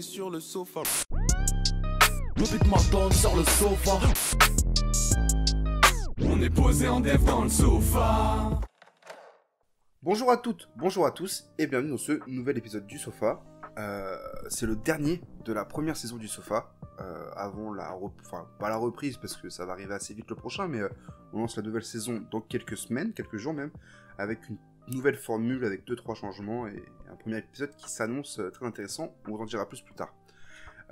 sur le sofa. sur le sofa. On est posé en Bonjour à toutes, bonjour à tous et bienvenue dans ce nouvel épisode du sofa. Euh, c'est le dernier de la première saison du sofa. Euh, avant la enfin pas la reprise parce que ça va arriver assez vite le prochain, mais euh, on lance la nouvelle saison dans quelques semaines, quelques jours même, avec une nouvelle formule avec 2-3 changements et un premier épisode qui s'annonce euh, très intéressant. On vous en dira plus plus tard.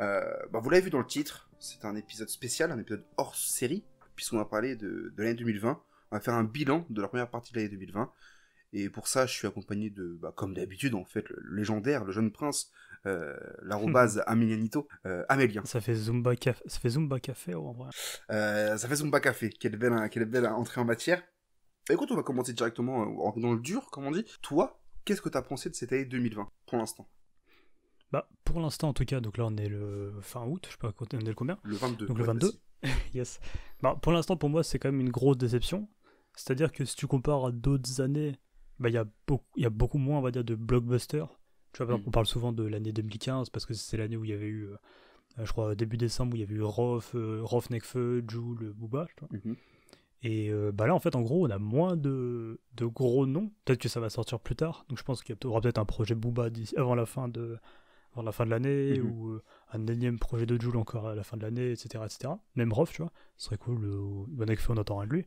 Euh, bah, vous l'avez vu dans le titre, c'est un épisode spécial, un épisode hors série, puisqu'on va parler de, l'année 2020. On va faire un bilan de la première partie de l'année 2020. Et pour ça, je suis accompagné de, bah, comme d'habitude, en fait, le légendaire, le jeune prince, euh, l'arrobase Amelianito, euh, Amélien. Ça fait Zumba Café, ça fait Zumba Café, en vrai. Euh, ça fait Zumba Café, quelle belle, quelle belle entrée en matière. Bah, écoute, on va commencer directement euh, dans le dur, comme on dit. Toi, qu'est-ce que tu as pensé de cette année 2020 pour l'instant bah, pour l'instant en tout cas, donc là on est le fin août, je sais pas on est le combien Le 22. Donc le 22. yes. Bah, pour l'instant pour moi c'est quand même une grosse déception. C'est-à-dire que si tu compares à d'autres années, bah il y a beaucoup beaucoup moins on va dire de blockbusters. Tu vois par exemple, on mm. parle souvent de l'année 2015 parce que c'est l'année où il y avait eu euh, je crois début décembre où il y avait eu Rof, euh, Rof Nekfeu, Jules, Booba, mm-hmm. Et euh, bah là, en fait, en gros, on a moins de, de gros noms. Peut-être que ça va sortir plus tard. Donc je pense qu'il y aura peut-être un projet Booba avant la fin de la fin de l'année mhm. ou euh, un énième projet de Joule encore à la fin de l'année, etc., etc. Même Rof, tu vois. Ce serait cool. Le... Euh, bon, fait, on n'entend rien de lui.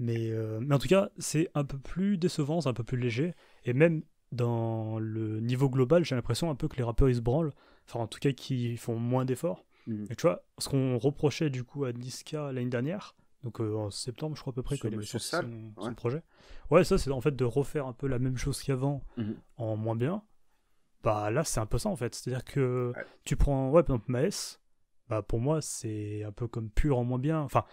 Mais, mais en tout cas, c'est un peu plus décevant, c'est un peu plus léger. Et même dans le niveau global, j'ai l'impression un peu que les rappeurs ils se branlent. Enfin, en tout cas, qu'ils font moins d'efforts. Mhm. Et tu vois, ce qu'on reprochait du coup à Niska l'année dernière, donc euh, en septembre, je crois à peu près, que les sur son, projet. Ouais, ça c'est en fait de refaire un peu la même chose qu'avant mhm. en moins bien. Bah là, c'est un peu ça en fait. C'est-à-dire que tu prends, ouais, par exemple, Maes, bah pour moi, c'est un peu comme pur en moins bien. Enfin,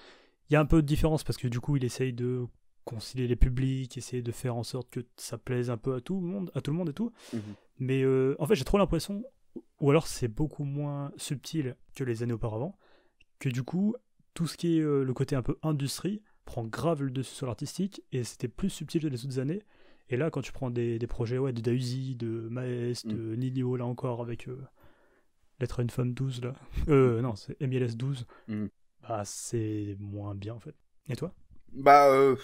il y a un peu de différence parce que du coup, il essaye de concilier les publics, essayer de faire en sorte que ça plaise un peu à tout le monde, à tout le monde et tout. Mhm. Mais euh, en fait, j'ai trop l'impression, ou alors c'est beaucoup moins subtil que les années auparavant, que du coup, tout ce qui est euh, le côté un peu industrie prend grave le dessus sur l'artistique et c'était plus subtil que les autres années. Et là, quand tu prends des, projets ouais, de Dausi, de Maes, de mm. Ninio là encore, avec euh, Lettre à une femme 12, là. Euh, non, c'est MLS 12. Mm. Bah, c'est moins bien, en fait. Et toi Bah, le euh,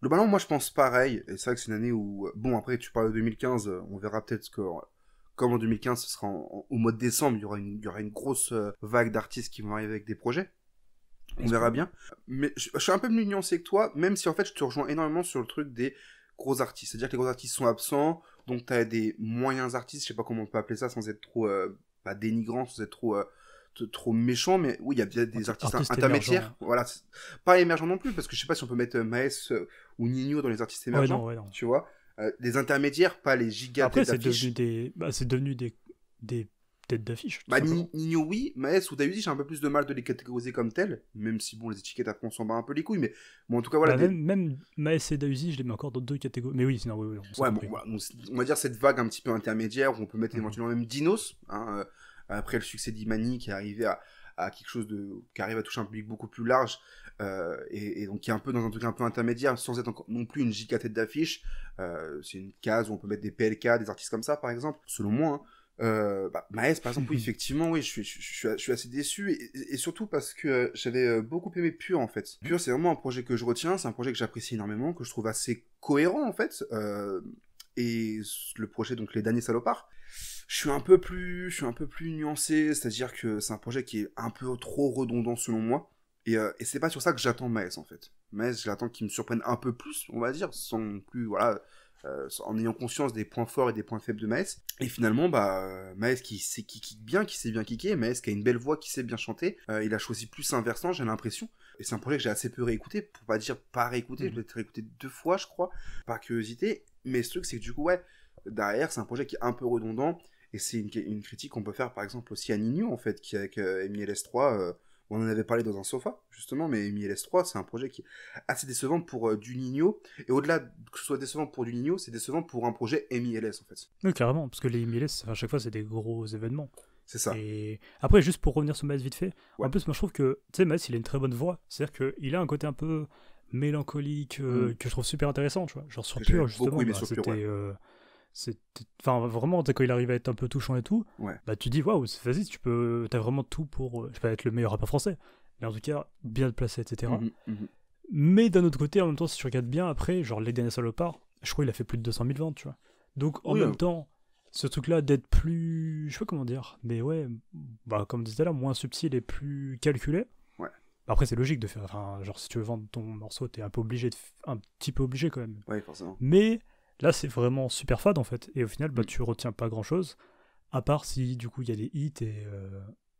globalement, moi, je pense pareil. Et c'est vrai que c'est une année où. Bon, après, tu parles de 2015, on verra peut-être que comme en 2015, ce sera au mois de décembre, il y aura il y aura une grosse vague d'artistes qui vont arriver avec des projets on verra bien. Mais je, suis un peu plus nuancé que toi, même si en fait je te rejoins énormément sur le truc des gros artistes. C'est-à-dire que les gros artistes sont absents, donc tu as des moyens artistes, je sais pas comment on peut appeler ça sans être trop euh, bah, dénigrant, sans être trop. Euh, trop méchant, mais oui, il y a des artistes, intermédiaires. Voilà, pas émergents non plus, parce que je sais pas si on peut mettre euh, Maes ou Nino dans les artistes émergents. Tu vois, des intermédiaires, pas les gigas. Après, c'est devenu des, bah, c'est devenu des, des d'affiche. Bah, Nino, oui, Maes ou j'ai un peu plus de mal de les catégoriser comme tels, même si, bon, les étiquettes, à on s'en bat un peu les couilles, mais bon, en tout cas, voilà. Bah, même, même, Maes et d'aussi, je les mets encore dans deux catégories. Mais oui, sinon, oui, oui on, on, va dire cette vague un petit peu intermédiaire où on peut mettre mhm. éventuellement même Dinos, hein, euh, après le succès d'Imani qui est arrivé à, à, quelque chose de, qui arrive à toucher un public beaucoup plus large. Euh, et, donc qui est un peu dans un truc un peu intermédiaire, sans être encore, non plus une giga tête d'affiche. Euh, c'est une case où on peut mettre des PLK, des artistes comme ça, par exemple, selon moi. Hein. Euh, bah, Maes, par exemple, oui, effectivement, oui, je suis, je, suis assez déçu, et, surtout parce que euh, j'avais euh, beaucoup aimé Pure, en fait. Mmh. Pure, c'est vraiment un projet que je retiens, c'est un projet que j'apprécie énormément, que je trouve assez cohérent, en fait, et le projet, donc, Les Derniers Salopards, je suis un peu plus, je suis un peu plus nuancé, c'est-à-dire que c'est un projet qui est un peu trop redondant, selon moi, et, c'est pas sur ça que j'attends Maes, en fait. Maes, j'attends l'attends qu'il me surprenne un peu plus, on va dire, sans plus, voilà euh, en ayant conscience des points forts et des points faibles de Maes. Et finalement, bah, Maes qui, sait, qui kick bien, qui sait bien kicker, Maes qui a une belle voix, qui sait bien chanter, euh, il a choisi plus un versant, j'ai l'impression. Et c'est un projet que j'ai assez peu réécouté, pour pas dire pas réécouté, je mm. l'ai réécouté deux fois, je crois, par curiosité. Mais ce truc, c'est que du coup, ouais, derrière, c'est un projet qui est un peu redondant, et c'est une, critique qu'on peut faire, par exemple, aussi à Nino, en fait, qui, avec euh, Emil MLS3, on en avait parlé dans un sofa, justement, mais MLS3, c'est un projet qui est assez décevant pour euh, du Nino. Et au-delà que ce soit décevant pour du c'est décevant pour un projet MLS, en fait. Oui, clairement, parce que les MLS, à chaque fois, c'est des gros événements. C'est ça. Et après, juste pour revenir sur Maes vite fait, en plus, moi, je trouve que, tu sais, Maes, il a une très bonne voix. C'est-à-dire qu'il a un côté un peu mélancolique euh, mm. que je trouve super intéressant, tu vois. Genre sur justement, bah, enfin vraiment quand il arrive à être un peu touchant et tout ouais. bah tu dis waouh Vas-y tu peux t'as vraiment tout pour euh, je sais pas être le meilleur rappeur français mais en tout cas bien placé etc mhm, mhm. mais d'un autre côté en même temps si tu regardes bien après genre les derniers salopards je crois il a fait plus de 200 000 ventes tu vois donc en même euh. temps ce truc là d'être plus je sais pas comment dire mais ouais bah comme disait là moins subtil et plus calculé ouais. Bah, après c'est logique de faire enfin genre si tu veux vendre ton morceau t'es un peu obligé de, un petit peu obligé quand même ouais forcément mais Là, c'est vraiment super fade en fait. Et au final, bah, mm. tu retiens pas grand chose. À part si du coup il y a des hits euh,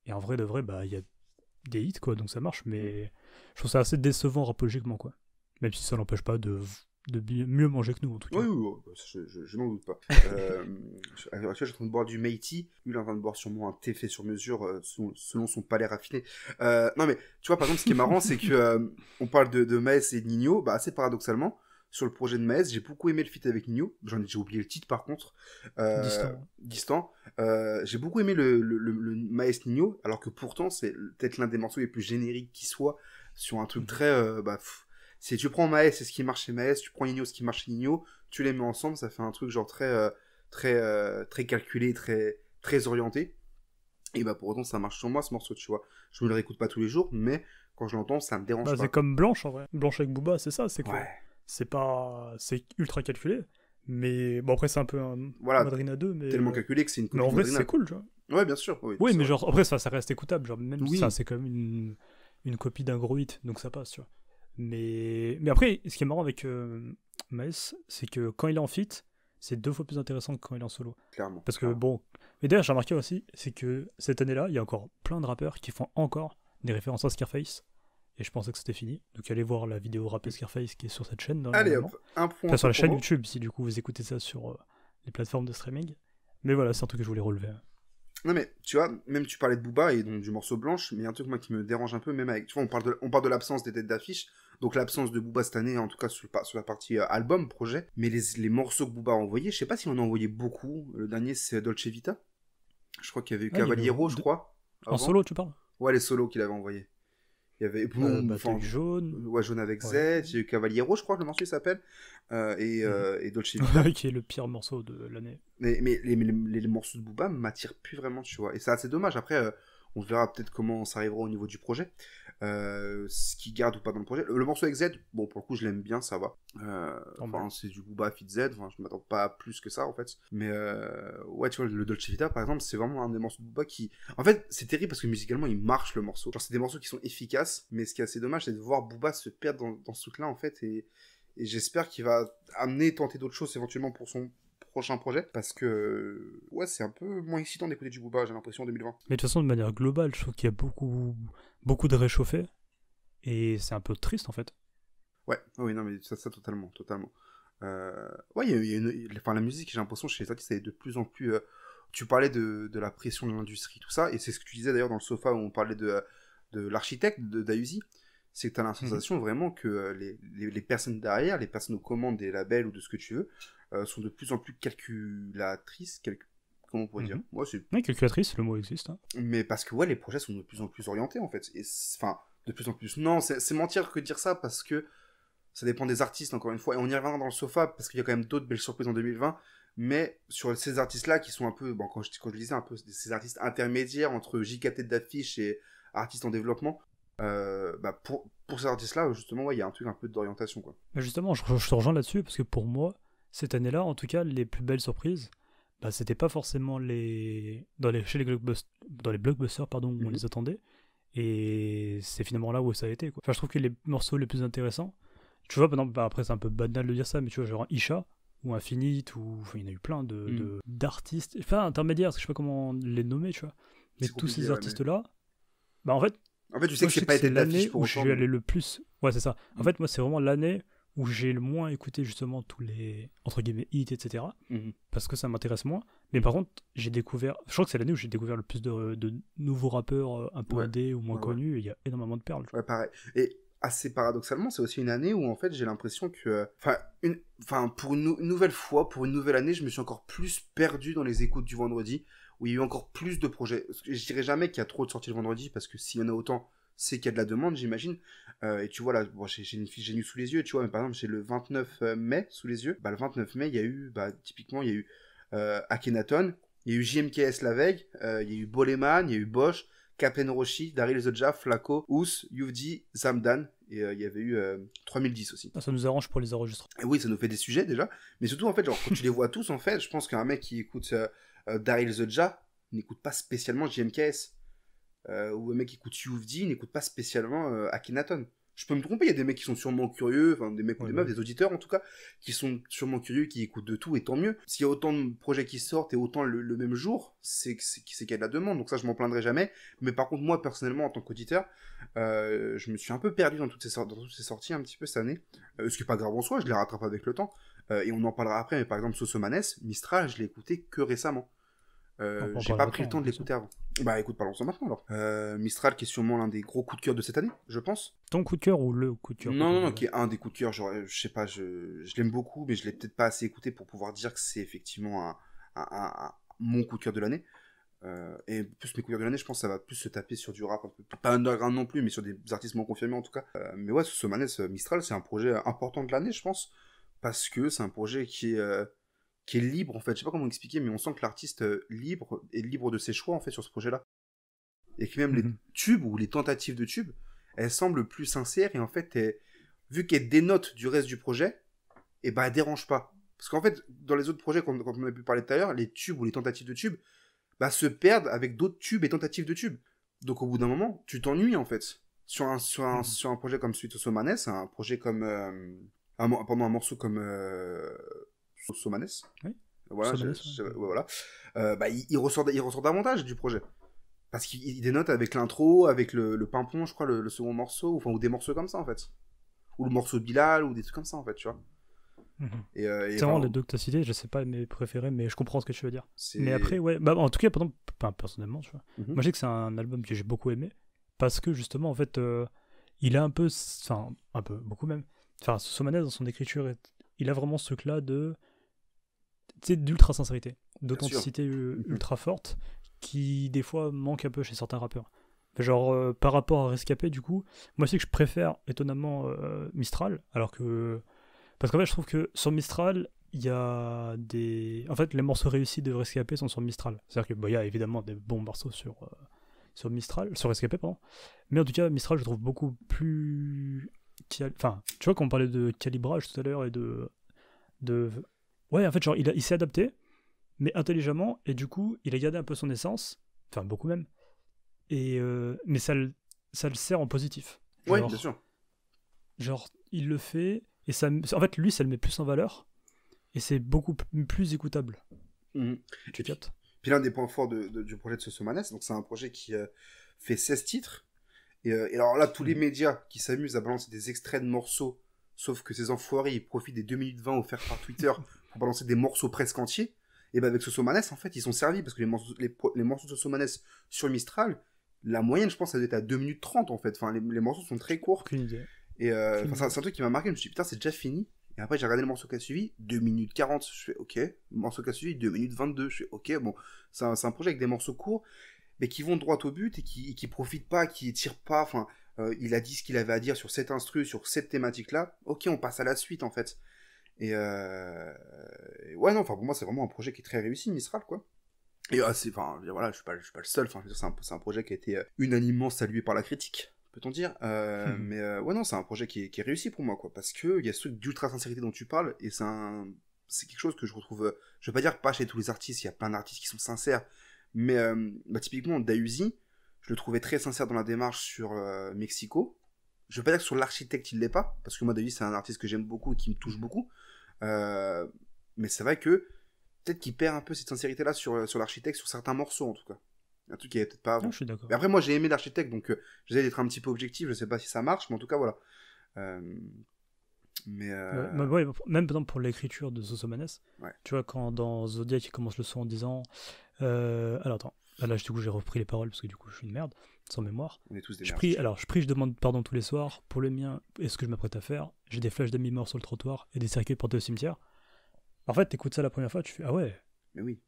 et, en vrai de vrai, bah il y a des hits quoi, donc ça marche. Mais mm. je trouve ça assez décevant rapologiquement quoi. Même si ça n'empêche pas de, de mieux manger que nous en tout cas. Oui, oui, bah, je, n'en doute pas. euh, je suis en train de boire du Meiti. Lui, il est en train de boire sûrement un thé fait sur mesure euh, selon, son palais raffiné. Euh, non mais tu vois par exemple, ce qui est marrant, c'est que on parle de, de Maes et de Nino. Bah assez paradoxalement sur le projet de Maes. J'ai beaucoup aimé le fit avec New. J'en ai, j'ai oublié le titre par contre. Euh, distant. Euh, j'ai beaucoup aimé le, le, Maes Nino, alors que pourtant c'est peut-être l'un des morceaux les plus génériques qui soit sur un truc mhm. très. Euh, bah, si tu prends Maes, c'est ce qui marche chez Maes. Tu prends Nino, ce qui marche chez Nino. Tu les mets ensemble, ça fait un truc genre très, très, très calculé, très, très orienté. Et bah pour autant ça marche sur moi ce morceau, tu vois. Je ne le réécoute pas tous les jours, mais quand je l'entends, ça me dérange bah, pas. C'est comme Blanche en vrai. Blanche avec Booba, c'est ça, c'est quoi c'est pas c'est ultra calculé mais bon après c'est un peu un voilà, Madrina 2 mais tellement calculé que c'est une mais en vrai c'est cool tu vois ouais bien sûr oui, oui mais genre après ça ça reste écoutable genre même oui. ça c'est comme une, copie d'un gros hit donc ça passe tu vois mais mais après ce qui est marrant avec euh, c'est que quand il est en fit c'est deux fois plus intéressant que quand il est en solo clairement parce que bon mais d'ailleurs j'ai remarqué aussi c'est que cette année là il y a encore plein de rappeurs qui font encore des références à Scarface et je pensais que c'était fini. Donc allez voir la vidéo Rappel Scarface qui est sur cette chaîne. Allez hop, un point. sur la chaîne YouTube si du coup vous écoutez ça sur euh, les plateformes de streaming. Mais voilà, c'est un truc que je voulais relever. Non mais tu vois, même tu parlais de Booba et donc du morceau blanche, mais il y a un truc moi qui me dérange un peu, même avec. Tu vois, on parle de, on parle de l'absence des têtes d'affiche, donc l'absence de Booba cette année, en tout cas sur, sur la partie euh, album, projet. Mais les, morceaux que Booba a envoyés, je sais pas si on a envoyé beaucoup. Le dernier c'est Dolce Vita. Je crois qu'il y avait eu Cavalier ah, Cavaliero, je crois. En solo, tu parles Ouais, les solos qu'il avait envoyés. Il y avait euh, boum, jaune. Euh, ouais, jaune avec Z, il y eu Cavaliero, je crois que le morceau s'appelle, euh, et, mhm. et, Dolce qui est le pire morceau de l'année. Mais, mais, les, morceaux de Booba m'attirent plus vraiment, tu vois. Et c'est assez dommage. Après, on verra peut-être comment ça arrivera au niveau du projet. Euh, ce qui garde ou pas dans le projet. Le, morceau avec Z, bon, pour le coup, je l'aime bien, ça va. Euh, oh, bah. c'est du Booba Fit Z, enfin, je m'attends pas à plus que ça, en fait. Mais euh, ouais, tu vois, le Dolce Vita, par exemple, c'est vraiment un des morceaux de Booba qui. En fait, c'est terrible parce que musicalement, il marche le morceau. c'est des morceaux qui sont efficaces, mais ce qui est assez dommage, c'est de voir Booba se perdre dans, ce truc-là, en fait, et j'espère qu'il va amener, tenter d'autres choses éventuellement pour son prochain projet, parce que ouais, c'est un peu moins excitant d'écouter du Booba, j'ai l'impression, en 2020. Mais de toute façon, de manière globale, je trouve qu'il y a beaucoup, beaucoup de réchauffé, et c'est un peu triste en fait. Ouais, ah oui, non, mais ça, totalement, totalement. Euh, ouais, y a, y a une, enfin, la musique, j'ai l'impression, chez les artistes, elle de plus en plus. Euh, tu parlais de, la pression de l'industrie, tout ça, et c'est ce que tu disais d'ailleurs dans le sofa où on parlait de, de l'architecte, de d'Ayuzi. c'est que tu as la mhm. sensation vraiment que euh, les, les, personnes derrière, les personnes aux commandes des labels ou de ce que tu veux, euh, sont de plus en plus calculatrices. Comment on pourrait dire Moi, mhm. Oui, calculatrice, le mot existe. Hein. Mais parce que ouais, les projets sont de plus en plus orientés en fait. Et enfin, de plus en plus. Non, c'est mentir que dire ça parce que ça dépend des artistes encore une fois. Et on y reviendra dans le sofa parce qu'il y a quand même d'autres belles surprises en 2020. Mais sur ces artistes-là qui sont un peu, quand, je, disais un peu, ces artistes intermédiaires entre JKT d'affiches et artistes en développement, euh, bah, pour, pour ces artistes-là, justement, il y a un truc un peu d'orientation. Quoi. Bah, justement, je, je te rejoins là-dessus parce que pour moi, cette année-là, en tout cas, les plus belles surprises, bah, c'était pas forcément les dans les chez les blockbusters, dans les pardon, où on mhm. les attendait. Et c'est finalement là où ça a été. Enfin, je trouve que les morceaux les plus intéressants, tu vois, pendant, bah, après c'est un peu banal de dire ça, mais tu vois, genre Isha ou Infinite, ou enfin, il y en a eu plein de, mhm. d'artistes, enfin intermédiaires, je sais pas comment les nommer, tu vois. Mais tous ces artistes-là, bah en fait, en fait, tu sais que, j'ai pas été l'année où je suis allé le plus. Ouais, c'est ça. En mhm. fait, moi, c'est vraiment l'année où j'ai le moins écouté justement tous les entre guillemets hits, etc. Mhm. Parce que ça m'intéresse moins. Mais par contre, j'ai découvert, je crois que c'est l'année où j'ai découvert le plus de, nouveaux rappeurs euh, un peu aidés ou moins connus. Il y a énormément de perles. Ouais, pareil. Et assez paradoxalement, c'est aussi une année où en fait j'ai l'impression que, euh, enfin, une, enfin pour une nouvelle fois, pour une nouvelle année, je me suis encore plus perdu dans les écoutes du vendredi, où il y a eu encore plus de projets. Je dirais jamais qu'il y a trop de sorties le vendredi parce que s'il y en a autant, c'est qu'il y a de la demande, j'imagine. Euh, et tu vois là, j'ai une fille génie sous les yeux, tu vois, mais par exemple, j'ai le 29 euh, mai sous les yeux. Bah, le 29 mai, il y a eu, bah, typiquement, il y a eu euh, Akhenaton, il y a eu JMKS la veille, il y a eu Boleman, il y a eu Bosch, Kapen Roshi, Daryl Zodja, Flaco, Ous, Yuvdi, Zamdan. Et il y avait eu 3010 aussi. Ça nous arrange pour les enregistrements. oui, ça nous fait des sujets déjà. Mais surtout, en fait, genre, quand tu les vois tous, en fait, je pense qu'un mec qui écoute Daryl Zodja n'écoute pas spécialement JMKS euh, où un mec qui écoute il n'écoute pas spécialement euh, Akhenaton. Je peux me tromper, il y a des mecs qui sont sûrement curieux, enfin des mecs ou des meufs, des auditeurs en tout cas, qui sont sûrement curieux, qui écoutent de tout, et tant mieux. S'il y a autant de projets qui sortent et autant le, même jour, c'est qu'il y a de la demande, donc ça je m'en plaindrai jamais. Mais par contre, moi personnellement, en tant qu'auditeur, euh, je me suis un peu perdu dans toutes ces, dans sorties un petit peu cette année. Euh, ce qui n'est pas grave en soi, je les rattrape avec le temps. Euh, et on en parlera après, mais par exemple, Sosomanes, Mistral, je l'ai écouté que récemment. Euh, j'ai pas pris le hein, temps de l'écouter avant. Bah écoute, parlons-en maintenant alors. Euh, Mistral qui est sûrement l'un des gros coups de cœur de cette année, je pense. Ton coup de cœur ou le coup de cœur Non, non, non, qui est un des coups de cœur. Euh, je sais pas, je, je l'aime beaucoup, mais je l'ai peut-être pas assez écouté pour pouvoir dire que c'est effectivement un, un, mon coup de cœur de l'année. et plus mes coups de, cœur de l'année, je pense que ça va plus se taper sur du rap, pas underground non plus, mais sur des artistes moins confirmés en tout cas. mais ouais, ce Somanes Mistral, c'est un projet important de l'année, je pense, parce que c'est un projet qui est qui est libre en fait. Je sais pas comment expliquer, mais on sent que l'artiste euh, libre euh, est libre de ses choix en fait sur ce projet-là. Et que même les mhm. tubes ou les tentatives de tubes, elles semblent plus sincères et en fait, vu qu'elles dénotent du reste du projet, et eh ne ben dérange dérangent pas. Parce qu'en fait, dans les autres projets, qu'on on a pu parler tout à l'heure, les tubes ou les tentatives de tubes, bah, se perdent avec d'autres tubes et tentatives de tubes. Donc au bout d'un moment, tu t'ennuies en fait. Sur un, sur un, projet comme Suite au Somanes, un projet comme. un, pendant euh, un morceau comme. Somanes. Oui. Voilà, euh, bah, il, ressort, il ressort davantage du projet. Parce qu'il dénote avec l'intro, avec le, le, pimpon, je crois, le, second morceau, enfin, ou des morceaux comme ça, en fait. Ou le morceau Bilal, ou des trucs comme ça, en fait, tu vois. Mhm. Euh, c'est vraiment les deux que tu as cités, je sais pas mes préférés, mais je comprends ce que tu veux dire. Mais après, ouais, bah, en tout cas, pendant, personnellement, tu mhm. moi je que c'est un album que j'ai beaucoup aimé, parce que justement, en fait, euh, il a un peu, enfin, un peu, beaucoup même, enfin, Somanès dans son écriture, il a vraiment ce truc de d'ultra sincérité, d'authenticité mhm. ultra forte, qui des fois manque un peu chez certains rappeurs. Genre euh, par rapport à Rescapé, du coup, moi c'est que je préfère étonnamment euh, Mistral, alors que parce qu'en fait je trouve que sur Mistral il y a des, en fait les morceaux réussis de Rescapé sont sur Mistral. C'est-à-dire que il y a évidemment des bons morceaux euh, sur Mistral, sur Rescapé pardon, mais en tout cas Mistral je trouve beaucoup plus, enfin tu vois qu'on parlait de calibrage tout à l'heure et de de Ouais, en fait, genre, il, s'est adapté, mais intelligemment, et du coup, il a gardé un peu son essence, enfin, beaucoup même, et, euh, mais ça, le- ça le sert en positif. Ouais, bien sûr. genre, il le fait, et ça, en fait, lui, ça le met plus en valeur, et c'est beaucoup plus écoutable, C'est mhm. tu puis- captes Puis l'un des points forts de- du projet de Sosomanes, donc c'est un projet qui euh, fait 16 titres. Euh, et, alors là, tous les mhm. médias qui s'amusent à balancer des extraits de morceaux, sauf que ces enfoirés, ils profitent des 2 minutes 20 offerts par Twitter va lancer des morceaux presque entiers, et ben avec ce Somanes, en fait, ils sont servis parce que les morceaux, les, morceaux de Somanes sur Mistral, la moyenne, je pense, ça doit être à 2 minutes 30 en fait. Enfin, les, morceaux sont très courts. Et euh, c'est un truc qui m'a marqué, je me suis dit, putain, c'est déjà fini. Et après, j'ai regardé le morceau qui a suivi, 2 minutes 40, je fais ok. Le morceau qui a suivi, 2 minutes 22, je fais ok. Bon, c'est un, projet avec des morceaux courts, mais qui vont droit au but et qui, profitent pas, qui tirent pas. Enfin, euh, il a dit ce qu'il avait à dire sur cet instru, sur cette thématique-là. Ok, on passe à la suite en fait. Euh, et, ouais, non, enfin pour moi, c'est vraiment un projet qui est très réussi, Mistral, quoi. Et ah, enfin, voilà, je suis pas, je suis pas le seul. Enfin, c'est un, un, projet qui a été euh, unanimement salué par la critique, peut-on dire. Euh, hmm. Mais ouais, non, c'est un projet qui est, qui réussi pour moi, quoi, parce que il y a ce truc d'ultra sincérité dont tu parles, et c'est c'est quelque chose que je retrouve. Je veux pas dire pas chez tous les artistes. Il y a plein d'artistes qui sont sincères, mais bah, typiquement Dausi, je le trouvais très sincère dans la démarche sur Mexico. Je veux pas dire que sur l'architecte il l'est pas, parce que moi Dausi c'est un artiste que j'aime beaucoup et qui me touche beaucoup. Euh, mais c'est vrai que peut-être qu'il perd un peu cette sincérité-là sur, sur l'architecte, sur certains morceaux en tout cas. Un truc qui est peut-être pas avant. Ah, je suis d'accord. Mais après, moi j'ai aimé l'architecte, donc euh, j'essaie d'être un petit peu objectif, je sais pas si ça marche, mais en tout cas voilà. Euh, mais même pour l'écriture de Zosomanes tu vois, quand dans Zodiac il commence le son en disant. alors attends, ah, là, du coup, j'ai repris les paroles parce que du coup, je suis une merde, sans mémoire. je prie, Alors, je prie, je demande pardon tous les soirs pour le mien et ce que je m'apprête à faire. J'ai des flèches d'amis morts sur le trottoir et des circuits portés au cimetière. En fait, t'écoutes ça la première fois, tu fais Ah ouais. Mais oui.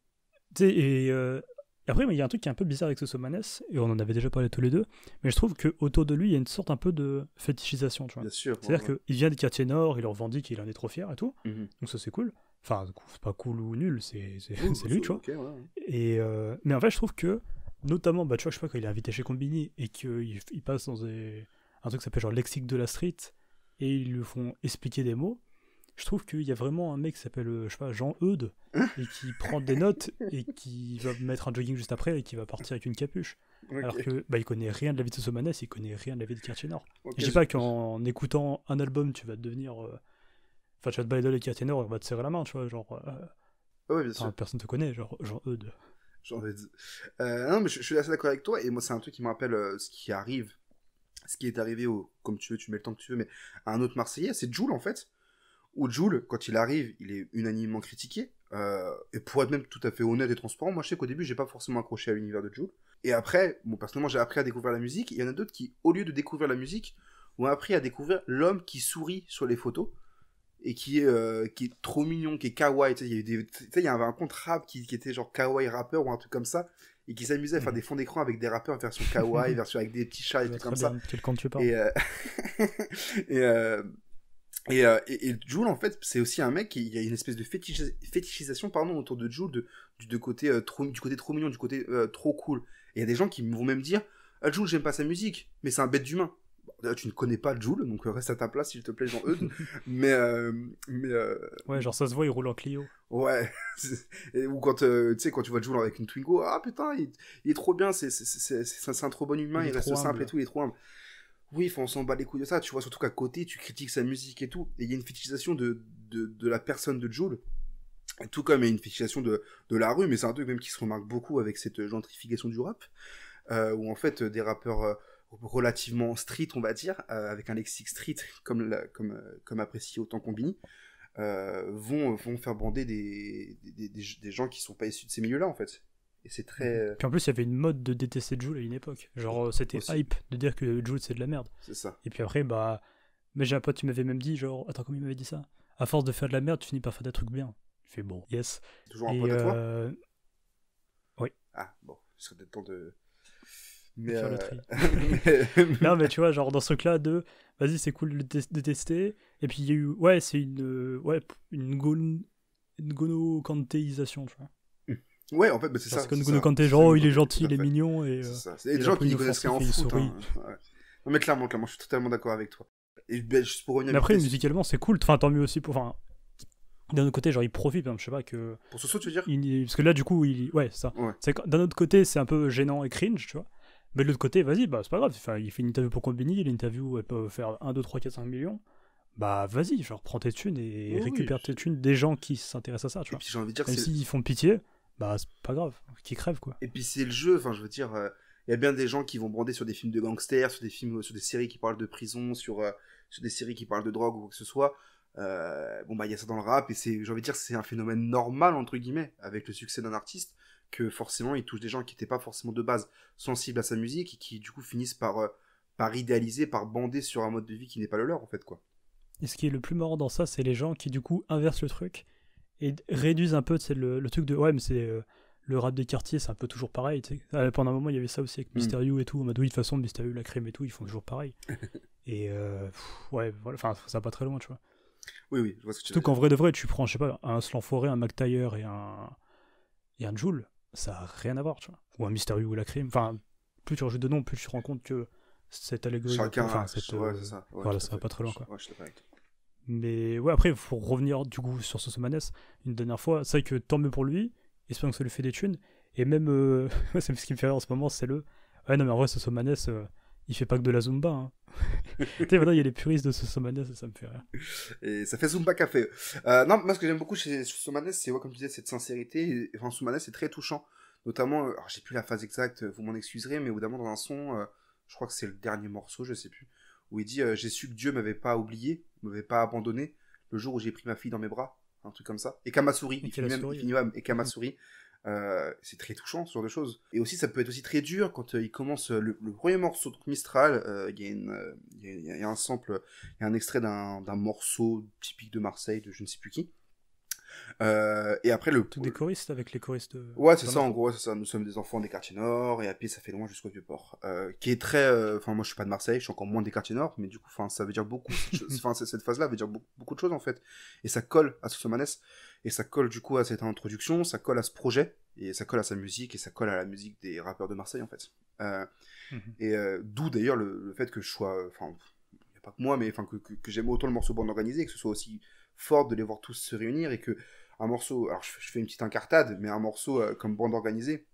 Tu sais, et euh, après, il y a un truc qui est un peu bizarre avec ce Somanes et on en avait déjà parlé tous les deux, mais je trouve que autour de lui, il y a une sorte un peu de fétichisation, tu vois. C'est-à-dire qu'il vient des quartiers nord, il leur revendique, il en est trop fier et tout, mhm. donc ça c'est cool. Enfin, c'est pas cool ou nul, c'est lui, tu vois. Et, euh, mais en fait, je trouve que, notamment, bah, tu vois, je sais pas, quand il est invité chez Combini et qu'il il passe dans un truc qui s'appelle genre lexique de la street et ils lui font expliquer des mots, je trouve qu'il y a vraiment un mec qui s'appelle, euh, je sais pas, Jean Eudes et qui prend des notes et qui va mettre un jogging juste après et qui va partir avec une capuche. Alors que bah, il connaît rien de la vie de Sosomanes, il connaît rien de la vie de quartier nord. je dis pas qu'en écoutant un album, tu vas devenir. Euh, Enfin, tu vas te balader avec un ténor, il va te serrer la main, tu vois, genre. Euh, ah ouais, bien sûr. personne te connaît, genre, genre Genre euh, non, mais je, suis assez d'accord avec toi, et moi, c'est un truc qui me rappelle euh, ce qui arrive, ce qui est arrivé au. Comme tu veux, tu mets le temps que tu veux, mais à un autre Marseillais, c'est Jules, en fait. Où Jules, quand il arrive, il est unanimement critiqué. et pour être même tout à fait honnête et transparent, moi, je sais qu'au début, j'ai pas forcément accroché à l'univers de Jules. Et après, bon, personnellement, j'ai appris à découvrir la musique. Il y en a d'autres qui, au lieu de découvrir la musique, ont appris à découvrir l'homme qui sourit sur les photos et qui est, euh, qui est trop mignon, qui est kawaii. Tu sais, il y avait un compte rap qui, était genre kawaii rappeur ou un truc comme ça, et qui s'amusait à faire mhm. des fonds d'écran avec des rappeurs version kawaii, version avec des petits chats et tout comme ça. Tu le comptes, tu parles. Et, euh... euh, euh en fait, c'est aussi un mec, il y a une espèce de fétichisation pardon, autour de Joule, de, du, côté, trop, du côté trop mignon, du côté trop cool. Et il y a des gens qui vont même dire ah, Joule, j'aime pas sa musique, mais c'est un bête d'humain tu ne connais pas Jules, donc euh, reste à ta place, s'il te plaît, jean eudes mais. Euh, mais euh, Ouais, genre ça se voit, il roule en Clio. Ouais. ou quand, sais quand tu vois Joule avec une Twingo, ah putain, il, est trop bien, c'est un trop bon humain, il, reste simple et tout, il est trop humble. Oui, faut on s'en bat les couilles de ça, tu vois, surtout qu'à côté, tu critiques sa musique et tout, et il y a une fétichisation de, de, la personne de Joule tout comme il y a une fétichisation de, de la rue, mais c'est un truc même qui se remarque beaucoup avec cette gentrification du rap, où en fait des rappeurs relativement street, on va dire, euh, avec un lexique street comme, comme, euh, comme apprécié autant Combini, euh, vont, faire bander des, des, gens qui sont pas issus de ces milieux-là, en fait. Et c'est très. Mhm. Euh, puis en plus, il y avait une mode de détester Jules à une époque. Genre, c'était hype de dire que Jules c'est de la merde. C'est ça. Et puis après, bah. Mais j'ai un pote, tu m'avait même dit, genre, attends, comment il m'avait dit ça À force de faire de la merde, tu finis par faire des trucs bien. Tu fais bon, yes. Toujours un pote à toi Oui. Ah, bon, Ça serait peut-être temps de mais le euh, tri. non, mais tu vois, genre dans ce cas de vas-y, c'est cool de, de, tester. Et puis il y a eu, ouais, c'est une, euh, ouais, une, gono une tu vois. Ouais, en fait, bah, c'est ça. Parce que N'Golo genre, oh, il est gentil, il est mignon. Et, c'est euh, ça. des gens qui connaissent rien en foot. Hein, ouais. Non, mais clairement, clairement, je suis totalement d'accord avec toi. Et juste ben, pour revenir Mais après, musicalement, c'est cool. Enfin, tant mieux aussi pour. Enfin, d'un autre côté, genre, il profite, hein, je sais pas que. Pour ce saut, tu veux dire Parce que là, du coup, il. Ouais, ça. D'un autre côté, c'est un peu gênant et cringe, tu vois. Mais de l'autre côté, vas-y, bah, c'est pas grave. Enfin, il fait une interview pour Combini, l'interview, elle peut faire 1, 2, 3, 4, 5 millions. Bah, vas-y, genre, prends tes thunes et récupère tes thunes des gens qui s'intéressent à ça, tu et vois. envie de Même s'ils font pitié, bah, c'est pas grave, qui crèvent, quoi. Et puis, c'est le jeu, enfin, je veux dire, il euh, y a bien des gens qui vont brander sur des films de gangsters, sur des films, sur des séries qui parlent de prison, sur, euh, sur des séries qui parlent de drogue ou quoi que ce soit. Euh, bon, bah, il y a ça dans le rap, et c'est, j'ai envie de dire, c'est un phénomène normal, entre guillemets, avec le succès d'un artiste que forcément il touche des gens qui n'étaient pas forcément de base sensibles à sa musique et qui du coup finissent par, euh, par idéaliser, par bander sur un mode de vie qui n'est pas le leur en fait quoi. Et ce qui est le plus marrant dans ça, c'est les gens qui du coup inversent le truc et réduisent un peu le, le, truc de ouais mais c'est euh, le rap des quartiers c'est un peu toujours pareil. Ah, pendant un moment il y avait ça aussi avec mm. Mysterio et tout, on m'a oui de toute façon Mysterio, la crème et tout ils font toujours pareil. et euh, ouais voilà, enfin ça va pas très loin tu vois. Oui, oui, je vois ce que tu qu'en vrai de vrai, tu prends, je sais pas, un Slanforé, un McTyre et un, et un Joule ça n'a rien à voir, tu vois. Ou un mystérieux ou la crime. Enfin, plus tu rajoutes de noms, plus tu te rends compte que cette allégorie. enfin, euh, c'est ça. voilà, ça va pas très loin, quoi. mais ouais, après, faut revenir du coup sur Sosomanes, une dernière fois, c'est vrai que tant mieux pour lui, espérons que ça lui fait des thunes. Et même, euh, c'est ce qui me fait rire en ce moment, c'est le. Ouais, non, mais en vrai, Sosomanes, il fait pas que de la Zumba. Hein. tu il y a les puristes de ce ça, me fait rire. Et ça fait Zumba Café. Euh, non, moi, ce que j'aime beaucoup chez Somanes, c'est, comme tu disais, cette sincérité. enfin, Somanes, c'est très touchant. Notamment, euh, alors, j'ai plus la phase exacte, euh, vous m'en excuserez, mais évidemment, dans un son, je crois que c'est le dernier morceau, je sais plus, où il dit J'ai su que Dieu m'avait pas oublié, m'avait pas abandonné, le jour où j'ai pris ma fille dans mes bras. Un truc comme ça. Et Kamasuri. Et mhm. Kamasuri. Euh, c'est très touchant, ce genre de choses. Et aussi, ça peut être aussi très dur quand euh, il commence euh, le, premier morceau de Mistral. Il y, a un sample, il y a un extrait d'un morceau typique de Marseille, de je ne sais plus qui. et après le des choristes avec les choristes ouais c'est ça en gros c'est ça nous sommes des enfants des quartiers nord et à pied ça fait loin jusqu'au vieux port qui est très enfin moi je suis pas de Marseille je suis encore moins des quartiers nord mais du coup enfin ça veut dire beaucoup enfin cette phase là veut dire beaucoup, de choses en fait et ça colle à ce Somanès et ça colle du coup à cette introduction, ça colle à ce projet, et ça colle à sa musique, et ça colle à la musique des rappeurs de Marseille en fait. Euh, mhm. Et euh, d'où d'ailleurs le, fait que je sois, enfin, il a pas que moi, mais enfin que, j'aime autant le morceau bande organisée, que ce soit aussi fort de les voir tous se réunir, et que un morceau, alors je, fais une petite incartade, mais un morceau euh, comme bande organisée,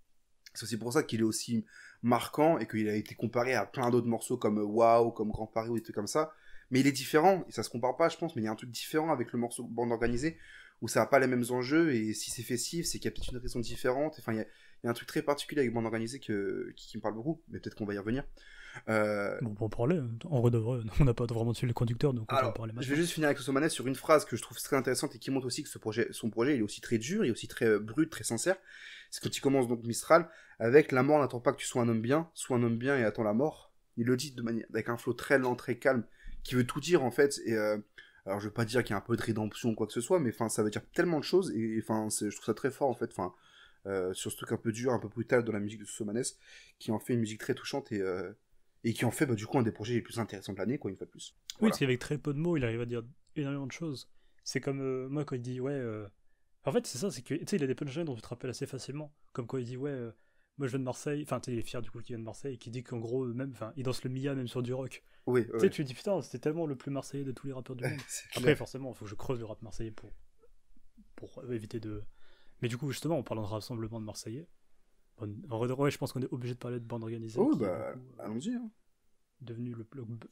c'est aussi pour ça qu'il est aussi marquant et qu'il a été comparé à plein d'autres morceaux comme Wow, comme Grand Paris ou des trucs comme ça. Mais il est différent, et ça se compare pas, je pense, mais il y a un truc différent avec le morceau Bande Organisée, où ça n'a pas les mêmes enjeux, et si c'est fessif, c'est qu'il y a peut-être une raison différente. Enfin, il y, a, un truc très particulier avec bande organisée que, qui, me parle beaucoup, mais peut-être qu'on va y revenir. Euh... Bon, on parler, hein. on redevrait, on n'a pas vraiment dessus les conducteurs, donc on va en parler maintenant. Je vais juste finir avec Sosomanet sur une phrase que je trouve très intéressante et qui montre aussi que ce projet, son projet il est aussi très dur, il est aussi très euh, brut, très sincère. C'est quand il commence donc Mistral avec La mort n'attend pas que tu sois un homme bien, sois un homme bien et attends la mort. Il le dit de manière, avec un flot très lent, très calme, qui veut tout dire en fait, et euh, alors je veux pas dire qu'il y a un peu de rédemption ou quoi que ce soit, mais enfin ça veut dire tellement de choses et enfin je trouve ça très fort en fait, enfin euh, sur ce truc un peu dur, un peu brutal de la musique de Sosomanes, qui en fait une musique très touchante euh, et qui en fait bah, du coup un des projets les plus intéressants de l'année quoi une fois de plus. Oui, parce qu'avec très peu de mots, il arrive à dire énormément de choses. C'est comme euh, moi quand il dit ouais, en fait c'est ça, c'est que tu sais il a des punchlines dont tu te rappelles assez facilement, comme quand il dit ouais moi je viens de Marseille, enfin tu es fier du coup qu'il vient de Marseille et qui dit qu'en gros même, enfin il danse le Mia même sur du rock. Oui. Tu sais, tu dis putain c'était tellement le plus marseillais de tous les rappeurs du monde. Après forcément forcément faut que je creuse le rap marseillais pour pour éviter de. Mais du coup justement en parlant de rassemblement de marseillais, en vrai je pense qu'on est obligé de parler de bande organisée. Oh bah euh, allons-y. Hein. Devenu le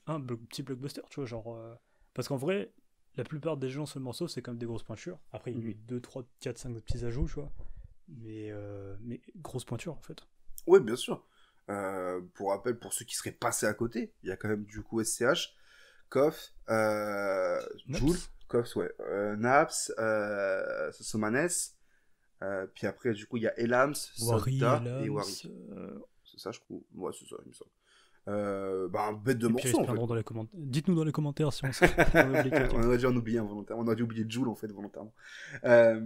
un petit blockbuster tu vois genre euh, parce qu'en vrai la plupart des gens sur le morceau c'est quand même des grosses pointures Après il y a eu 2, 3, 4, 5 petits ajouts tu vois mais, euh, mais grosse pointure en fait. Oui, bien sûr. Euh, pour rappel, pour ceux qui seraient passés à côté, il y a quand même du coup SCH, Koff, euh, Jules, Koff, ouais, euh, Naps, Somanes puis après, du coup, il y a Elams, Wari, Elams, et c'est ça, je crois. Ouais, c'est ça, il me semble. Euh, bah, un bête de morceau. Dites-nous dans les commentaires si on sait. On aurait a déjà en un hein, volontaire. On aurait dû oublier Joule en fait volontairement. pour euh,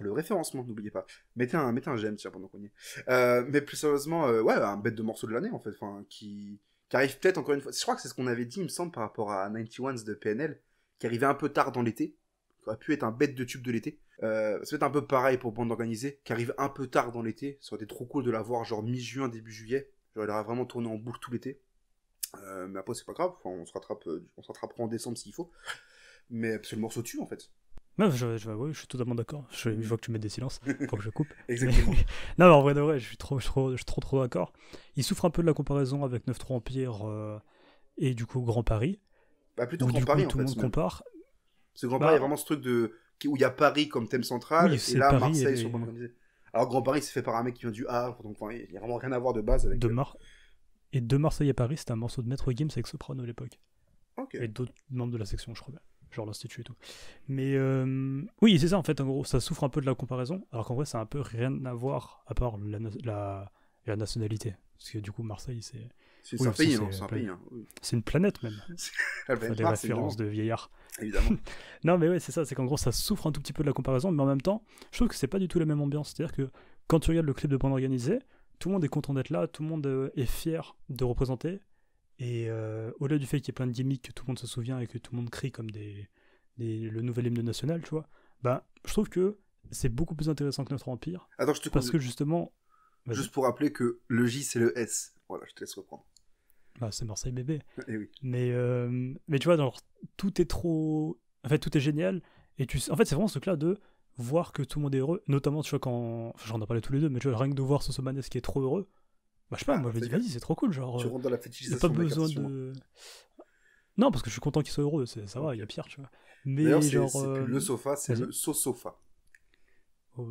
le référencement, n'oubliez pas. Mettez un, mettez un j'aime tiens pendant qu'on y est. Euh, mais plus sérieusement, ouais, un bête de morceau de l'année en fait, enfin qui, arrive peut-être encore une fois. Je crois que c'est ce qu'on avait dit, il me semble, par rapport à 91s de PNL, qui arrivait un peu tard dans l'été, ça aurait pu être un bête de tube de l'été. Euh, ça peut être un peu pareil pour Bande Organisée, qui arrive un peu tard dans l'été. Ça aurait été trop cool de l'avoir genre mi-juin, début juillet. Genre, il aura vraiment tourné en boucle tout l'été. Euh, mais après, c'est pas grave. on se rattrape, euh, on se en décembre s'il faut. Mais c'est le morceau dessus, en fait. Bah je, suis totalement d'accord. Je, vois mm. que tu mets des silences pour que je coupe. Exactement. non, en vrai je suis trop, trop, trop, d'accord. Il souffre un peu de la comparaison avec 9-3 Empire euh, et du coup Grand Paris. Bah, plutôt Grand Paris, tout le monde compare. Ce Grand Paris, il y a bah vraiment ce truc de où il y a Paris comme thème central et là Marseille et... Alors Grand Paris, c'est fait par un mec qui vient du Havre, donc il n'y a vraiment rien à voir de base avec. De Mar Et De Marseille à Paris, c'était un morceau de Maître Gims avec Soprano à l'époque. Et d'autres membres de la section, je crois. Genre l'Institut et tout. Mais euh, oui, c'est ça en fait, en gros, ça souffre un peu de la comparaison, alors qu'en vrai, ça a un peu rien à voir à part la, la... la nationalité. Parce que du coup, Marseille, c'est Hein, c'est un pays, C'est un pays. C'est une planète même. Des ah, références de vieillard. Évidemment. non, mais ouais, c'est ça. C'est qu'en gros, ça souffre un tout petit peu de la comparaison, mais en même temps, je trouve que c'est pas du tout la même ambiance. C'est-à-dire que quand tu regardes le clip de bande Organisé, tout le monde est content d'être là, tout le monde euh, est fier de représenter. Et euh, au-delà du fait qu'il y ait plein de gimmicks que tout le monde se souvient et que tout le monde crie comme des, le nouvel hymne national, tu vois, bah, je trouve que c'est beaucoup plus intéressant que notre empire. Attends, je te Parce que justement. Juste pour rappeler que le J c'est le S. Voilà, je te laisse reprendre. Bah, c'est Marseille bébé. Eh mais, euh, mais tu vois, tout est trop. En fait, tout est génial. Et tu... En fait, c'est vraiment ce truc-là de voir que tout le monde est heureux. Notamment, tu vois, quand. j'en ai parlé tous les deux, mais tu vois, rien que de voir Sosomanes qui est trop heureux. Bah, je sais pas, ah, moi je me dis, vas-y, c'est trop cool. Genre, tu euh, rentres dans la fétichisation. pas besoin de. Non, parce que je suis content qu'il soit heureux, ça va, il y a Pierre tu vois. Mais genre. C'est le euh, sofa, c'est le so-sofa. Oh,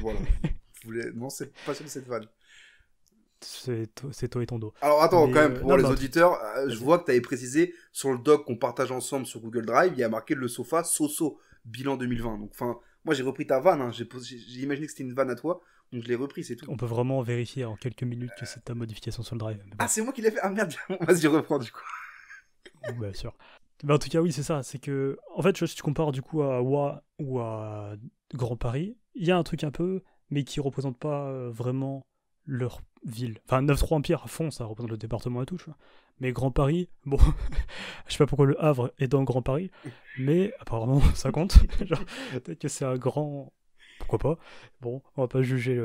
voilà. Vous voulez... Non, c'est pas sur cette vanne c'est toi et ton dos. Alors attends, quand même, euh, pour les auditeurs, euh, je vois que tu avais précisé sur le doc qu'on partage ensemble sur Google Drive, il y a marqué le sofa Soso, bilan 2020. Donc, enfin, moi j'ai repris ta vanne, hein. j'ai imaginé que c'était une vanne à toi, donc je l'ai repris, c'est tout. On peut vraiment vérifier en quelques minutes que c'est ta modification sur le Drive. Ah, c'est moi qui l'ai fait Ah merde, vas-y, reprends du coup. Bien bah, sûr. Mais en tout cas, oui, c'est ça. C'est que, en fait, si tu compares du coup à Wa ou à Grand Paris, il y a un truc un peu, mais qui représente pas euh, vraiment leur ville. Enfin, 9-3 Empire à fond, ça représente le département à touche. Mais Grand Paris, bon, je sais pas pourquoi le Havre est dans Grand Paris, mais apparemment ça compte. Peut-être que c'est un grand. Pourquoi pas Bon, on va pas juger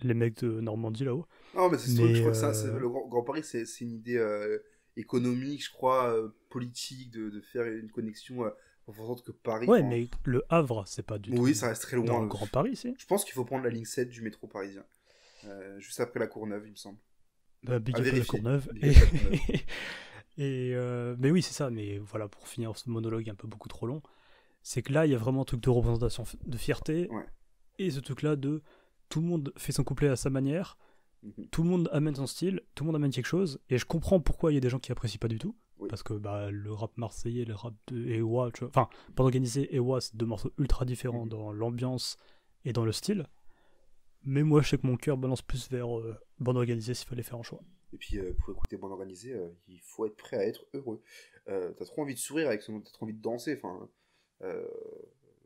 les mecs de Normandie là-haut. Non, mais c'est je crois que ça, euh, le Grand, Paris, c'est une idée euh, économique, je crois, euh, politique, de, faire une connexion. en que Paris. Ouais, mais le Havre, c'est pas du tout. Oui, ça reste très loin. le Grand Paris, c'est. Je pense qu'il faut prendre la ligne 7 du métro parisien. Euh, juste après la Courneuve, il me semble. Bah, big la Courneuve. et... Euh, mais oui, c'est ça. Mais voilà, pour finir ce monologue un peu beaucoup trop long, c'est que là, il y a vraiment un truc de représentation de fierté. Et ce truc-là de tout le monde fait son couplet à sa manière, mhm. tout le monde amène son style, tout le monde amène quelque chose. Et je comprends pourquoi il y a des gens qui apprécient pas du tout. Parce que bah, le rap marseillais, le rap de Ewa, Enfin, pendant organiser Ewa, c'est deux morceaux ultra différents mhm. dans l'ambiance et dans le style. Mais moi, je sais que mon cœur balance plus vers euh, bande organisée s'il fallait faire un choix. Et puis, euh, pour écouter bande organisée, euh, il faut être prêt à être heureux. t'as trop envie de sourire avec ce t'as trop envie de danser. Enfin,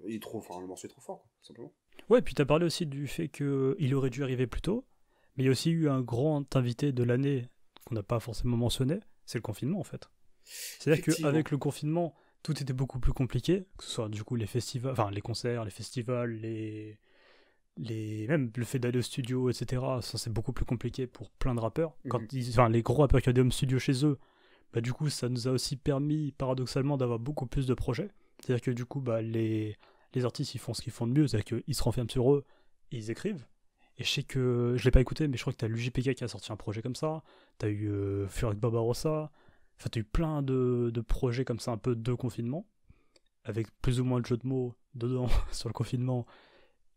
il est trop, enfin, le morceau est trop fort, tout simplement. Ouais, et puis t'as parlé aussi du fait qu'il aurait dû arriver plus tôt. Mais il y a aussi eu un grand invité de l'année qu'on n'a pas forcément mentionné, c'est le confinement en fait. C'est-à-dire qu'avec le confinement, tout était beaucoup plus compliqué, que ce soit du coup les festivals, enfin les concerts, les festivals, les, les même le fait d'aller au studio, etc. Ça c'est beaucoup plus compliqué pour plein de rappeurs. Mm-hmm. Quand enfin les gros rappeurs qui ont des studios chez eux, bah du coup ça nous a aussi permis paradoxalement d'avoir beaucoup plus de projets. C'est-à-dire que du coup bah les artistes ils font ce qu'ils font de mieux, c'est-à-dire qu'ils se renferment sur eux, et ils écrivent. Et je sais que je l'ai pas écouté, mais je crois que tu t'as l'UJPK qui a sorti un projet comme ça. Tu as eu euh, Babarossa Tu Enfin t'as eu plein de, de projets comme ça un peu de confinement, avec plus ou moins de jeux de mots dedans sur le confinement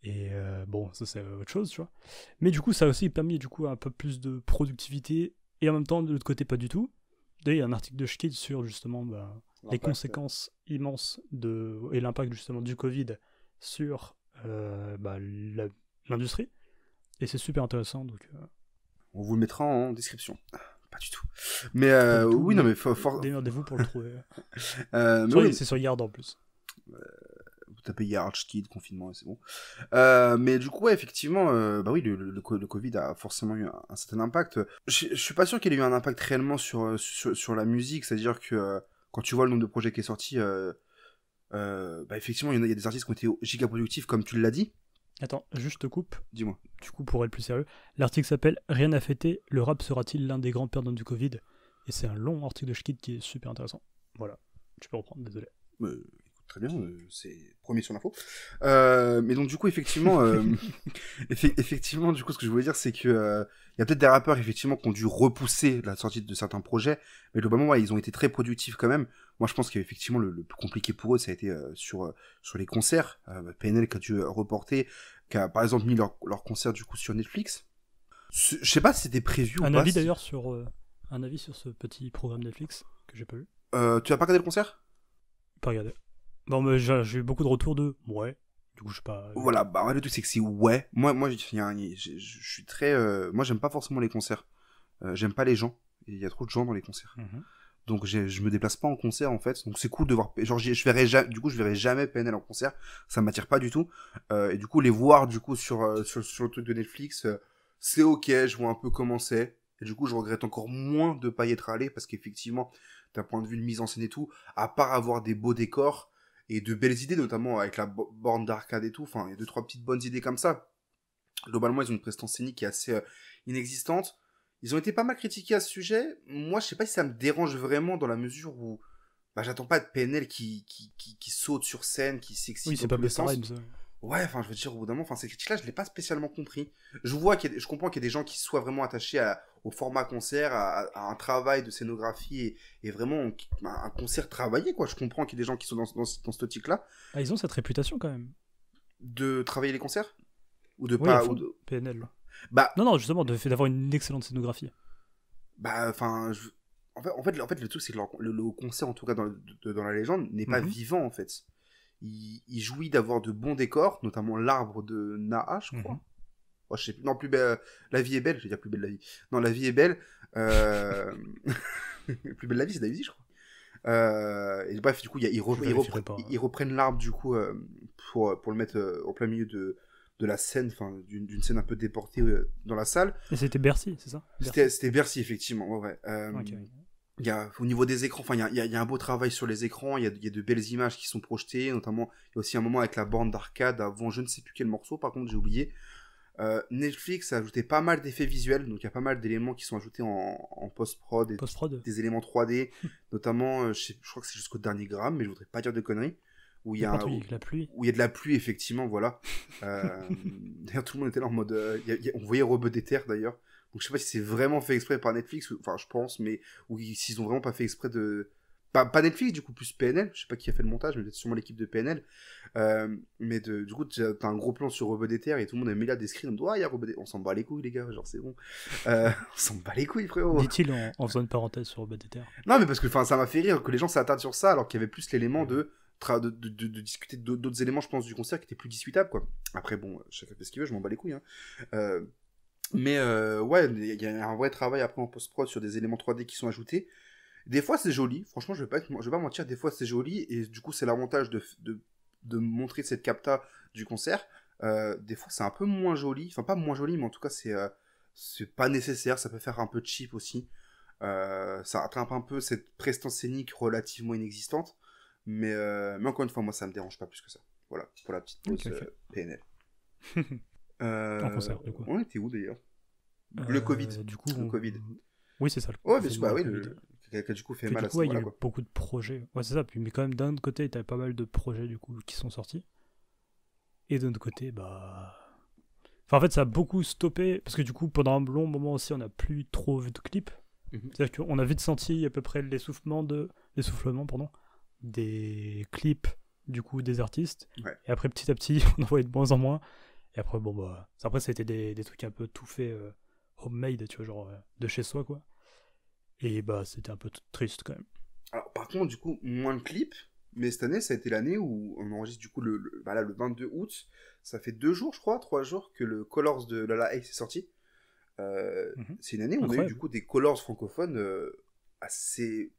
et euh, bon, ça c'est autre chose, tu vois. Mais du coup, ça a aussi permis du coup un peu plus de productivité et en même temps de l'autre côté pas du tout. D'ailleurs, il y a un article de Schkid sur justement bah, les conséquences immenses de et l'impact justement du Covid sur euh, bah, l'industrie. Et c'est super intéressant. Donc, euh. On vous le mettra en description. Ah, pas du tout. Mais oui, non mais faut... démerdez-vous pour le trouver. oui. c'est sur Yard en plus taper payé Kid, confinement, et c'est bon. Euh, mais du coup, ouais, effectivement, euh, bah oui, le, Covid a forcément eu un, certain impact. Je, suis pas sûr qu'il ait eu un impact réellement sur, euh, sur, la musique, c'est-à-dire que quand tu vois le nombre de projets qui est sorti, bah effectivement, il y, a des artistes qui ont été gigaproductifs, comme tu l'as dit. Attends, juste te coupe. Dis-moi. Du coup, pour être plus sérieux, l'article s'appelle Rien à fêter, le rap sera-t-il l'un des grands perdants du Covid Et c'est un long article de Schkid qui est super intéressant. Voilà, tu peux reprendre, désolé. Mais très bien, euh, c'est premier sur l'info. Euh, mais donc du coup effectivement, euh, effectivement du coup ce que je voulais dire c'est que il y a peut-être des rappeurs effectivement qui ont dû repousser la sortie de certains projets, mais globalement ouais, ils ont été très productifs quand même. Moi je pense qu'effectivement le, plus compliqué pour eux ça a été sur sur les concerts. PNL qui a dû reporter, qui a par exemple mis leur, leur concert du coup sur Netflix. Je sais pas si c'était prévu un ou pas. Avis d'ailleurs sur, un avis sur ce petit programme Netflix que j'ai pas lu. tu as pas regardé le concert Pas regardé. Non, mais j'ai eu beaucoup de retours de ouais. Du coup, je sais pas. Euh, voilà, bah, le truc, c'est que c'est ouais. Moi, moi je suis très. Euh, moi, j'aime pas forcément les concerts. Euh, j'aime pas les gens. Il y a trop de gens dans les concerts. Mhm. Donc, je me déplace pas en concert, en fait. Donc, c'est cool de voir. Genre, je verrai jamais du coup, je verrai jamais PNL en concert. Ça m'attire pas du tout. et du coup, les voir, du coup, sur, sur, sur le truc de Netflix, c'est ok. Je vois un peu comment c'est. Et du coup, je regrette encore moins de pas y être allé parce qu'effectivement, d'un point de vue de mise en scène et tout, à part avoir des beaux décors, et de belles idées, notamment avec la borne d'arcade et tout. Enfin, il y a deux, trois petites bonnes idées comme ça. Globalement, ils ont une prestance scénique qui est assez euh, inexistante. Ils ont été pas mal critiqués à ce sujet. Moi, je sais pas si ça me dérange vraiment dans la mesure où bah, j'attends pas de PNL qui, qui, saute sur scène, qui s'excite. Oui, c'est pas Rhymes. Ouais, enfin, je veux dire, au bout d'un moment, enfin, ces critiques-là, je l'ai pas spécialement compris. Je vois qu'il je comprends qu'il y a des gens qui soient vraiment attachés à, au format concert, à, un travail de scénographie et, vraiment un concert travaillé. Quoi. Je comprends qu'il y ait des gens qui sont dans, dans, cette optique-là. Ah, ils ont cette réputation quand même. De travailler les concerts Ou de pas. Ou de... PNL. Bah, non, non, justement, d'avoir une excellente scénographie. Bah, enfin. En fait, en fait, le truc, c'est que le, concert, en tout cas dans, la légende, n'est pas mhm. vivant, en fait. Il, jouit d'avoir de bons décors, notamment l'arbre de Naa, je crois. Mhm. Non, plus belle. Euh, la vie est belle. Je vais dire plus belle la vie. Non, la vie est belle. Euh, plus belle la vie, c'est David, je crois. Euh, et bref, du coup, y hein. ils, reprennent l'arbre du coup pour, pour le mettre au plein milieu de, de la scène, enfin d'une scène un peu déportée dans la salle. Et c'était Bercy, c'est ça C'était Bercy, effectivement. Ouais, au niveau des écrans, enfin, il y, y a, un beau travail sur les écrans. Il y, y a, de belles images qui sont projetées, notamment il y a aussi un moment avec la borne d'arcade avant, je ne sais plus quel morceau. Par contre, j'ai oublié. Euh, Netflix a ajouté pas mal d'effets visuels, donc il y a pas mal d'éléments qui sont ajoutés en, post-prod, et des éléments 3D, notamment, euh, je, crois que c'est jusqu'au dernier gramme, mais je voudrais pas dire de conneries, où il y a, où, de la pluie. il y a de la pluie, effectivement, voilà. Euh, d'ailleurs, tout le monde était là en mode, on voyait Robe des terres d'ailleurs, donc je sais pas si c'est vraiment fait exprès par Netflix, enfin je pense, mais ou s'ils ont vraiment pas fait exprès de pas, Netflix du coup, plus PNL, je sais pas qui a fait le montage, mais peut-être sûrement l'équipe de PNL. Euh, mais de, du coup, t'as un gros plan sur Robot des et tout le monde a mis là des screens, on y on s'en bat les couilles les gars, genre c'est bon. Euh, on s'en bat les couilles frérot. Dit-il en, faisant une parenthèse sur Robot Non mais parce que ça m'a fait rire que les gens s'attardent sur ça alors qu'il y avait plus l'élément de... De, discuter d'autres éléments, je pense, du concert qui étaient plus discutables, quoi. Après, bon, chacun fait ce qu'il veut, je m'en bats les couilles. Hein. Euh, mais ouais, il y a un vrai travail après en post-prod sur des éléments 3D qui sont ajoutés. Des fois, c'est joli. Franchement, je vais pas, je vais pas mentir. Des fois, c'est joli et du coup, c'est l'avantage de, de, montrer cette capta du concert. Euh, des fois, c'est un peu moins joli. Enfin, pas moins joli, mais en tout cas, c'est euh, pas nécessaire. Ça peut faire un peu cheap aussi. Euh, ça attrape un peu cette prestance scénique relativement inexistante. Mais, encore une fois, moi, ça me dérange pas plus que ça. Voilà, pour la petite pause PNL. en concert, du coup. On était où d'ailleurs Le Covid. Du coup, le Covid. Oui, c'est ça. Le du coup fait mal Il y a eu beaucoup de projets. Ouais, c'est ça. Puis, mais quand même, d'un il côté, t'avais pas mal de projets du coup qui sont sortis. Et d'un autre côté, bah. Enfin, en fait, ça a beaucoup stoppé. Parce que du coup, pendant un long moment aussi, on n'a plus trop vu de clips. Mhm. C'est-à-dire qu'on a vite senti à peu près l'essoufflement de... l'essoufflement pardon, des clips du coup des artistes. Et après, petit à petit, on en voyait de moins en moins. Et après, bon, bah. Après, c'était des, des trucs un peu tout fait euh, homemade, tu vois, genre euh, de chez soi, quoi. Et bah, c'était un peu triste quand même. Alors, par contre, du coup, moins de clips. Mais cette année, ça a été l'année où on enregistre du coup le, le 22 bah août. Ça fait deux jours, je crois, trois jours que le Colors de Lala Ace est sorti. Euh, mhm. C'est une année où on a eu du coup des Colors francophones euh, assez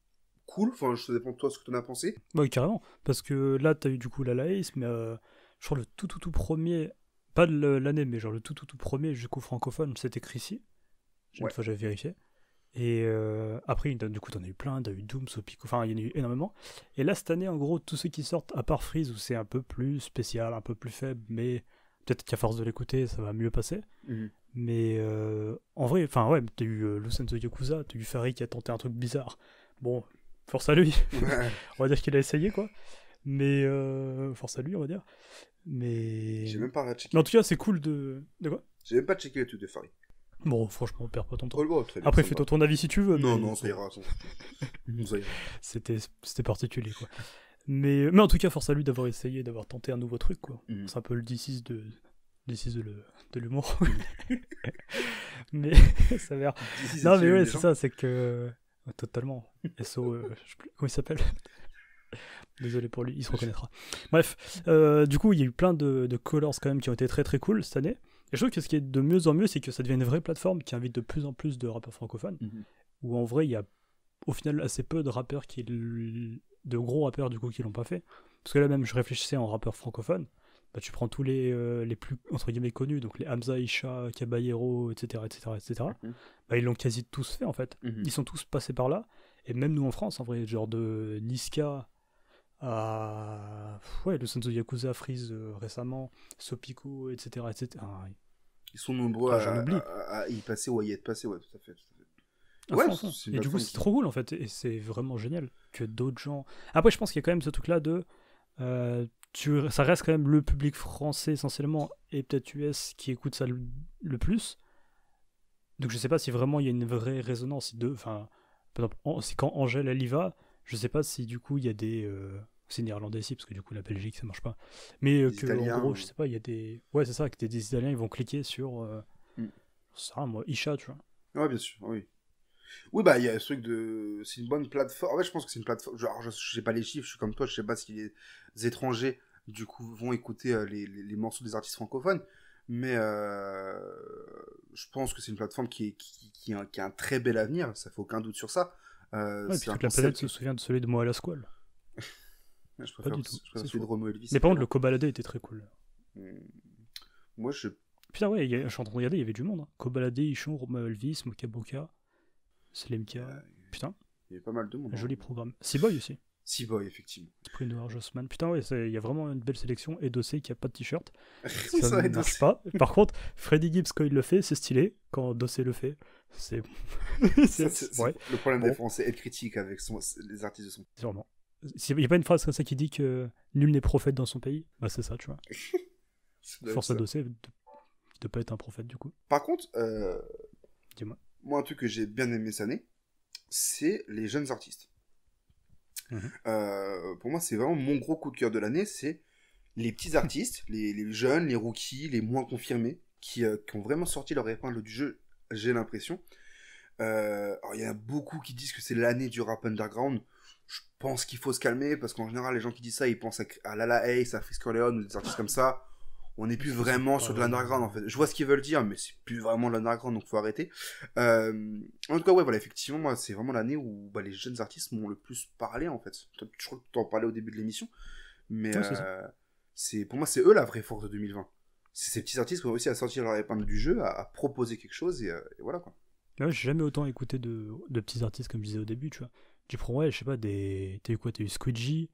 cool. Enfin, je dépend de toi ce que tu en as pensé. Bah oui, carrément. Parce que là, tu as eu du coup Lala Ace, mais euh, genre le tout tout tout premier, pas de l'année, mais genre le tout tout tout premier du coup francophone, c'était Chrissy. Une fois, j'avais vérifié. Et euh, après, du coup, t'en as eu plein, t'as eu Doom, Sopico, enfin, il y en a eu énormément. Et là, cette année, en gros, tous ceux qui sortent, à part Freeze, où c'est un peu plus spécial, un peu plus faible, mais peut-être qu'à force de l'écouter, ça va mieux passer. Mhm. Mais euh, en vrai, enfin, ouais, t'as eu le euh, Lucent the Yakuza, t'as eu Farid qui a tenté un truc bizarre. Bon, force à lui. on va dire qu'il a essayé, quoi. Mais force à lui, on va dire. Mais. J'ai même pas checké. en tout cas, c'est cool de. De quoi J'ai même pas checké le truc de Farid. Bon, franchement, perd pas ton temps. Après, fais-toi ton avis si tu veux. Non, non, ça ira. C'était, particulier, quoi. Mais, mais en tout cas, force à lui d'avoir essayé, d'avoir tenté un nouveau truc, quoi. Mm. C'est un peu le D6 de, de l'humour. Mm. mais ça va Non, mais ouais, c'est ça, c'est que. Euh, totalement. SO, euh, je sais plus comment il s'appelle. Désolé pour lui, il se reconnaîtra. Bref, euh, du coup, il y a eu plein de, de colors quand même qui ont été très très cool cette année. Et je trouve que ce qui est de mieux en mieux, c'est que ça devient une vraie plateforme qui invite de plus en plus de rappeurs francophones, mhm. où en vrai, il y a au final assez peu de rappeurs qui. de gros rappeurs du coup qui l'ont pas fait. Parce que là même, je réfléchissais en rappeurs francophones. Bah, tu prends tous les, euh, les plus entre guillemets connus, donc les Hamza, Isha, Caballero, etc. etc., etc. bah, ils l'ont quasi tous fait en fait. Mhm. Ils sont tous passés par là. Et même nous en France, en vrai, genre de Niska à euh, ouais, le Sanzo Yakuza Freeze euh, récemment, Sopico, etc. etc. Ah, Ils sont nombreux à, y passer ou à y être passés, ouais, tout à fait. et du coup, c'est trop cool en fait, et c'est vraiment génial que d'autres gens. Après, je pense qu'il y a quand même ce truc-là de. Euh, ça reste quand même le public français essentiellement, et peut-être US qui écoute ça le, plus. Donc je sais pas si vraiment il y a une vraie résonance. De, enfin, c'est quand Angèle, elle y va, je sais pas si du coup il y a des. Euh, c'est néerlandais ici, parce que du coup la Belgique ça marche pas. Mais euh, en gros, je sais pas, il y a des. Ouais, c'est ça, que des, des, Italiens ils vont cliquer sur. ça, euh, mm. moi, Isha, tu vois. Ouais, bien sûr, oui. Oui, bah, il y a ce truc de. C'est une bonne plateforme. En fait, je pense que c'est une plateforme. Genre, je, sais pas les chiffres, je suis comme toi, je sais pas si les étrangers, du coup, vont écouter les, les, morceaux des artistes francophones. Mais je pense que c'est une plateforme qui, qui, a qui, a, un très bel avenir, ça fait aucun doute sur ça. Euh, ouais, puis toute la planète se souvient de celui de Moala Squall. je préfère, pas du tout. Je celui de Romo Elvis. Mais par contre, le Kobalade était très cool. Hmm. Moi, je. Putain, ouais, a... je suis en train de regarder, il y avait du monde. Hein. Ichon, Romo Elvis, Mokaboka, Slemka. Putain. Il y avait pas mal de monde. joli hein. programme. Seaboy aussi. Seaboy, effectivement. Prix Noir Jossman. Putain, ouais, il y a vraiment une belle sélection. Et Dossé qui a pas de t-shirt. ça, ne marche pas. Par contre, Freddy Gibbs, quand il le fait, c'est stylé. Quand Dossé le fait. C'est. Le problème des Français, être critique avec les artistes de son pays. Sûrement. Il n'y a pas une phrase comme ça qui dit que nul n'est prophète dans son pays Bah, c'est ça, tu vois. Force adossée de ne pas être un prophète, du coup. Par contre, euh, dis-moi. un truc que j'ai bien aimé cette année, c'est les jeunes artistes. Mhm. Euh, pour moi, c'est vraiment mon gros coup de cœur de l'année, c'est les petits artistes, les, jeunes, les rookies, les moins confirmés, qui, euh, qui ont vraiment sorti leur épingle du jeu j'ai l'impression. Euh, il y a beaucoup qui disent que c'est l'année du rap underground. Je pense qu'il faut se calmer parce qu'en général les gens qui disent ça ils pensent à, Lala Ace, à Frisco Leon ou des artistes comme ça. On n'est plus vraiment sur de l'underground en fait. Je vois ce qu'ils veulent dire mais c'est plus vraiment de l'underground donc faut arrêter. Euh, en tout cas ouais voilà effectivement moi c'est vraiment l'année où bah, les jeunes artistes m'ont le plus parlé en fait. Je crois que tu en parlais au début de l'émission mais euh, c'est pour moi c'est eux la vraie force de 2020 c'est ces petits artistes qui ont réussi à sortir leur épingle du jeu, à, proposer quelque chose, et, euh, voilà quoi. j'ai jamais autant écouté de, de, petits artistes comme je disais au début, tu vois. Tu prends, ouais, je sais pas, des. T'as eu quoi T'as eu Squidgy,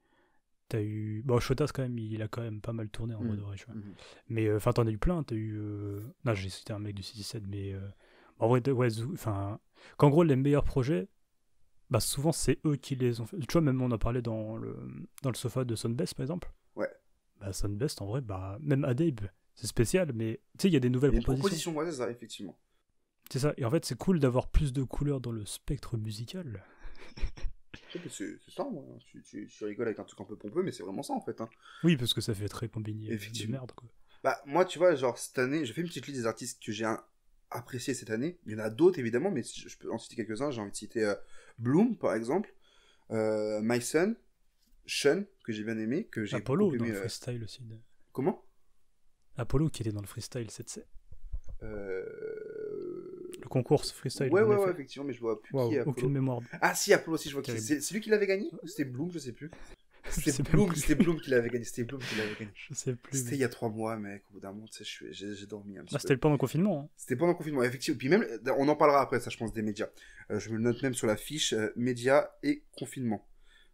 t'as eu. Bon, Shotas, quand même, il a quand même pas mal tourné en mode mm. vrai, tu vois. Mm-hmm. Mais, euh, enfin, t'en as eu plein, t'as eu. Euh, non, j'ai cité un mec du 7 mais. En vrai, ouais, enfin. Qu'en gros, les meilleurs projets, bah, souvent, c'est eux qui les ont fait. Tu vois, même on a parlé dans le, dans le sofa de Sunbest, par exemple. Ouais. Bah, Sunbest, en vrai, bah, même adeb c'est spécial, mais tu sais, il y a des nouvelles propositions. propositions ouais, c'est hein, ça, effectivement. C'est ça, et en fait, c'est cool d'avoir plus de couleurs dans le spectre musical. c'est ça, moi. Hein. tu, rigoles avec un truc un peu pompeux, mais c'est vraiment ça en fait. Hein. Oui, parce que ça fait très combiné. Euh, effectivement. merde Bah, moi, tu vois, genre cette année, j'ai fait une petite liste des artistes que j'ai appréciés cette année. Il y en a d'autres évidemment, mais je peux en citer quelques-uns. J'ai envie de citer euh, Bloom par exemple, euh, My Son, Sean, que j'ai bien aimé, que j'ai Apollo aimé, dans euh, freestyle aussi. Comment Apollo qui était dans le freestyle cette c Euh... Le concours freestyle. Ouais, ouais, ouais, effectivement, mais je vois plus qui est Apollo. Aucune mémoire. Ah, si, Apollo, aussi, je vois qui c'est. C'est lui qui l'avait gagné C'était Bloom, je sais plus. C'était Bloom, c'était Bloom qui l'avait gagné. C'était Bloom qui l'avait gagné. Je sais plus. C'était il y a trois mois, mec. Au bout d'un moment, j'ai dormi un petit ah, peu. C'était pendant le confinement. Hein. C'était pendant le confinement, effectivement. Puis même, on en parlera après, ça, je pense, des médias. Euh, je me le note même sur la fiche euh, médias et confinement.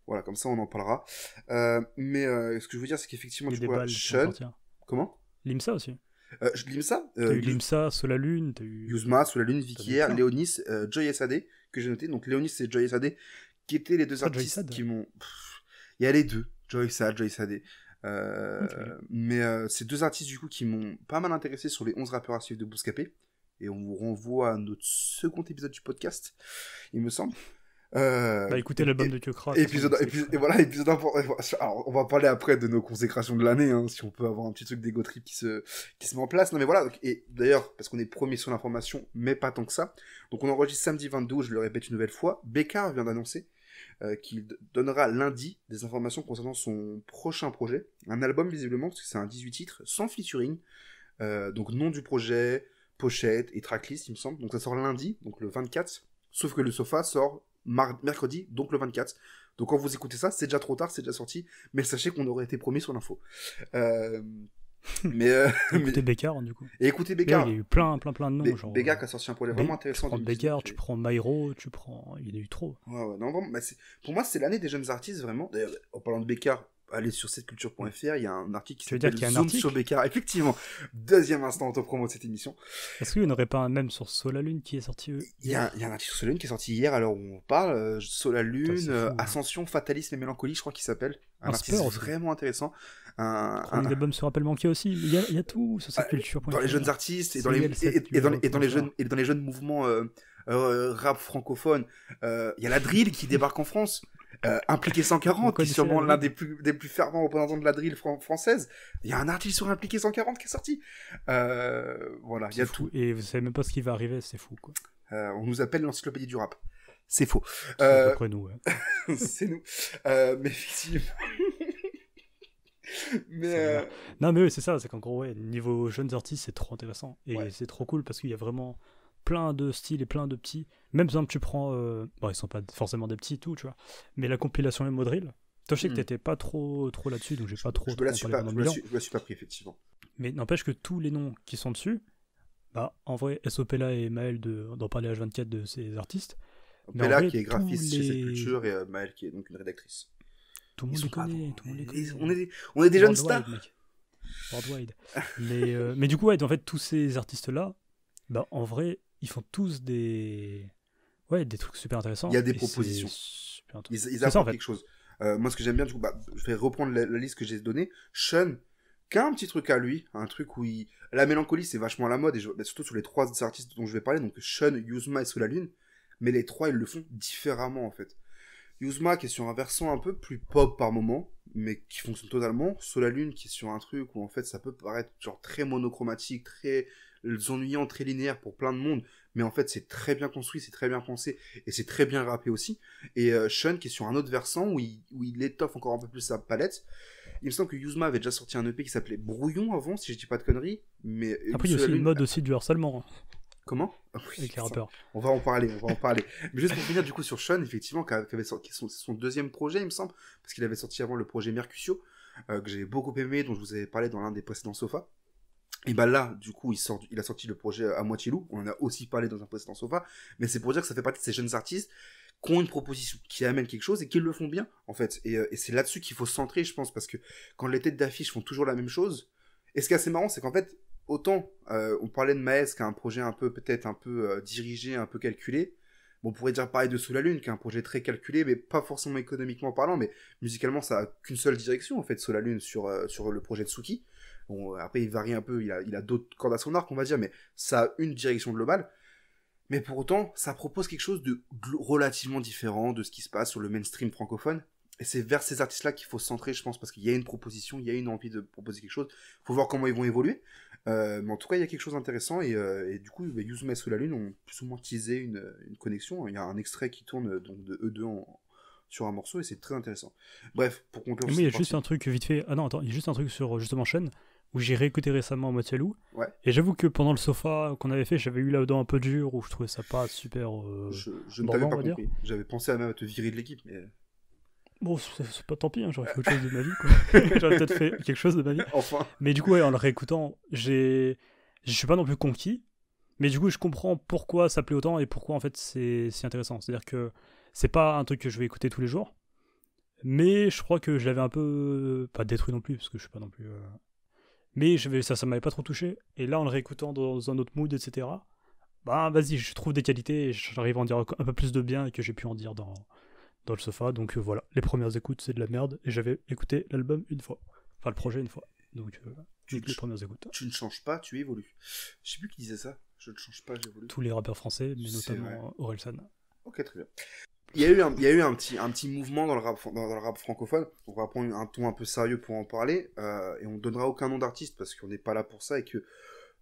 Voilà, comme ça, on en parlera. Euh, mais ce que je veux dire, c'est qu'effectivement, tu vois, Sean. Hein. Comment L'IMSA aussi. Euh, L'IMSA euh, eu L'IMSA, Sous la Lune, t'as eu. Yuzma, Sous la Lune, Vicky Léonis, euh, Joy SAD, que j'ai noté. Donc Léonis et Joy SAD, qui étaient les deux artistes qui m'ont. Il y a les deux, Joy SAD, Joy SAD. Euh, mais euh, ces deux artistes du coup qui m'ont pas mal intéressé sur les 11 rappeurs à suivre de Bouscapé et on vous renvoie à notre second épisode du podcast il me semble euh, bah écoutez l'album de Kyokra. et voilà, épisode important. on va parler après de nos consécrations de l'année, hein, si on peut avoir un petit truc d'ego trip qui se, qui se met en place. Non mais voilà, et d'ailleurs, parce qu'on est premier sur l'information, mais pas tant que ça. Donc on enregistre samedi 22, je le répète une nouvelle fois. Bécard vient d'annoncer euh, qu'il donnera lundi des informations concernant son prochain projet. Un album visiblement, parce que c'est un 18 titres, sans featuring. Euh, donc nom du projet, pochette et tracklist, il me semble. Donc ça sort lundi, donc le 24. Sauf que le sofa sort mercredi, donc le 24. Donc quand vous écoutez ça, c'est déjà trop tard, c'est déjà sorti, mais sachez qu'on aurait été promis sur l'info. Euh, mais, euh, écoutez Beccar du coup. écoutez Beccar il y a eu plein plein plein de noms. Beccar hein. qui a sorti un projet vraiment intéressant. Tu prends Beccar tu prends Myro, tu prends. Il y en a eu trop. non, vraiment, pour moi, c'est l'année des jeunes artistes vraiment. D'ailleurs, en parlant de Beccar allez sur cette culture.fr, il y a un article qui s'appelle Zoom sur Effectivement, deuxième instant promo de cette émission. Est-ce qu'il n'y aurait pas un même sur Solalune qui est sorti il y, a, un article sur Solalune qui est sorti hier, alors on parle. Euh, Solalune, Lune, hein. Ascension, Fatalisme et Mélancolie, je crois qu'il s'appelle. Un, vraiment intéressant. Un, album sur rappelle Manqué aussi. Il y, a, il y a, tout sur cette bah, culture. Dans les jeunes artistes et dans les, jeunes, et dans les jeunes mouvements euh, euh, rap francophone. Il y a la drill qui débarque en France. Euh, impliqué 140, qui est sûrement l'un des plus, des plus fervents représentants de la drill française. Il y a un article sur Impliqué 140 qui est sorti. Euh, voilà, il y a tout. Et vous savez même pas ce qui va arriver, c'est fou. Quoi. Euh, on nous appelle l'encyclopédie du rap. C'est faux. C'est à nous. c'est nous. mais effectivement. Non, mais oui, c'est ça, c'est qu'en gros, niveau jeunes artistes, c'est trop intéressant. Et c'est trop cool parce qu'il y a vraiment plein de styles et plein de petits. Même si tu prends. Euh, bon, ils sont pas forcément des petits et tout, tu vois. Mais la compilation MoDrill, Toi, je sais que hmm. t'étais pas trop, trop là-dessus, donc j'ai pas trop. Je me suis pas, pas pris, effectivement. Mais n'empêche que tous les noms qui sont dessus, bah, en vrai, Sopela et Maël d'en parler H24 de ces artistes. Sopela qui est graphiste chez cette culture et euh, Maël qui est donc une rédactrice. Tout le monde connaît, tout le monde On est des, on est des jeunes stars. Worldwide. mais, euh, mais du coup, en fait, tous ces artistes-là, bah, en vrai, ils font tous des ouais des trucs super intéressants. Il y a des propositions. Ils, ils apportent quelque chose. Euh, moi, ce que j'aime bien, du coup, bah, je vais reprendre la, liste que j'ai donnée. Sean, qui a un petit truc à lui, un truc où la mélancolie, c'est vachement à la mode, et bah, surtout sur les trois artistes dont je vais parler, donc Sean, Yuzma et Sous la Lune, mais les trois, ils le font différemment, en fait. Yuzma qui est sur un versant un peu plus pop par moment, mais qui fonctionne totalement. SolaLune, la Lune qui est sur un truc où, en fait, ça peut paraître genre très monochromatique, très ennuyants, très linéaires pour plein de monde, mais en fait c'est très bien construit, c'est très bien pensé, et c'est très bien rappé aussi. Et euh, Shun qui est sur un autre versant où il, étoffe encore un peu plus sa palette. Il me semble que Yuzma avait déjà sorti un EP qui s'appelait Brouillon avant, si je dis pas de conneries. Mais euh, Après, il y a aussi une mode euh, aussi du harcèlement. Hein. Comment ah On va en parler, on va en parler. Mais juste pour finir du coup sur Sean, effectivement, qui avait sorti son, deuxième projet, il me semble, parce qu'il avait sorti avant le projet Mercutio, que j'ai beaucoup aimé, dont je vous avais parlé dans l'un des précédents sofas. Et bah là, du coup, il, a sorti le projet à moitié loup. On en a aussi parlé dans un précédent sofa. Mais c'est pour dire que ça fait partie de ces jeunes artistes qui ont une proposition, qui amènent quelque chose et qui le font bien, en fait. Et, euh, c'est là-dessus qu'il faut se centrer, je pense, parce que quand les têtes d'affiches font toujours la même chose. Et ce qui est assez marrant, c'est qu'en fait, autant euh, on parlait de Maes, qui a un projet un peu, peut-être un peu euh, dirigé, un peu calculé. on pourrait dire pareil de Sous la Lune, qui est un projet très calculé, mais pas forcément économiquement parlant, mais musicalement, ça a qu'une seule direction, en fait, Sous la Lune, sur, sur le projet de Suki. Bon, euh, après, il varie un peu, il a, il a d'autres cordes à son arc, on va dire, mais ça a une direction globale. Mais pour autant, ça propose quelque chose de relativement différent de ce qui se passe sur le mainstream francophone. Et c'est vers ces artistes-là qu'il faut se centrer, je pense, parce qu'il y a une proposition, il y a une envie de proposer quelque chose. Il faut voir comment ils vont évoluer. Euh, mais en tout cas, il y a quelque chose d'intéressant. Et, euh, du coup, bah, Yuzume sous la Lune ont plus ou moins teasé une, une, connexion. Il y a un extrait qui tourne donc, de E2 sur un morceau et c'est très intéressant. Bref, pour conclure. Mais il y a juste un truc vite fait. Ah non, attends, il y a juste un truc sur justement chaîne où j'ai réécouté récemment Mathieu ouais. Et j'avoue que pendant le sofa qu'on avait fait, j'avais eu là-dedans un peu de dur où je trouvais ça pas super. Euh, je, ne t'avais pas compris. J'avais pensé à même te virer de l'équipe, mais. Bon, c'est pas tant pis, hein, j'aurais fait autre chose de ma vie, j'aurais peut-être fait quelque chose de ma vie. Enfin. Mais du coup, en le réécoutant, j'ai. Je suis pas non plus conquis, mais du coup, je comprends pourquoi ça plaît autant et pourquoi en fait c'est si intéressant. C'est-à-dire que c'est pas un truc que je vais écouter tous les jours, mais je crois que je l'avais un peu. Pas détruit non plus, parce que je suis pas non plus. Euh, mais je ça, ça m'avait pas trop touché. Et là, en le réécoutant dans un autre mood, etc., bah vas-y, je trouve des qualités et j'arrive à en dire un peu plus de bien que j'ai pu en dire dans, dans le sofa. Donc euh, voilà, les premières écoutes, c'est de la merde. Et j'avais écouté l'album une fois. Enfin, le projet une fois. Donc, euh, tu, les premières écoutes. Tu ne changes pas, tu évolues. Je sais plus qui disait ça. Je ne change pas, j'évolue. Tous les rappeurs français, mais notamment Orelsan. Ok, très bien il y a eu un, il y a eu un petit, un petit mouvement dans le rap, dans, le rap francophone. On va prendre un ton un peu sérieux pour en parler euh, et on donnera aucun nom d'artiste parce qu'on n'est pas là pour ça et que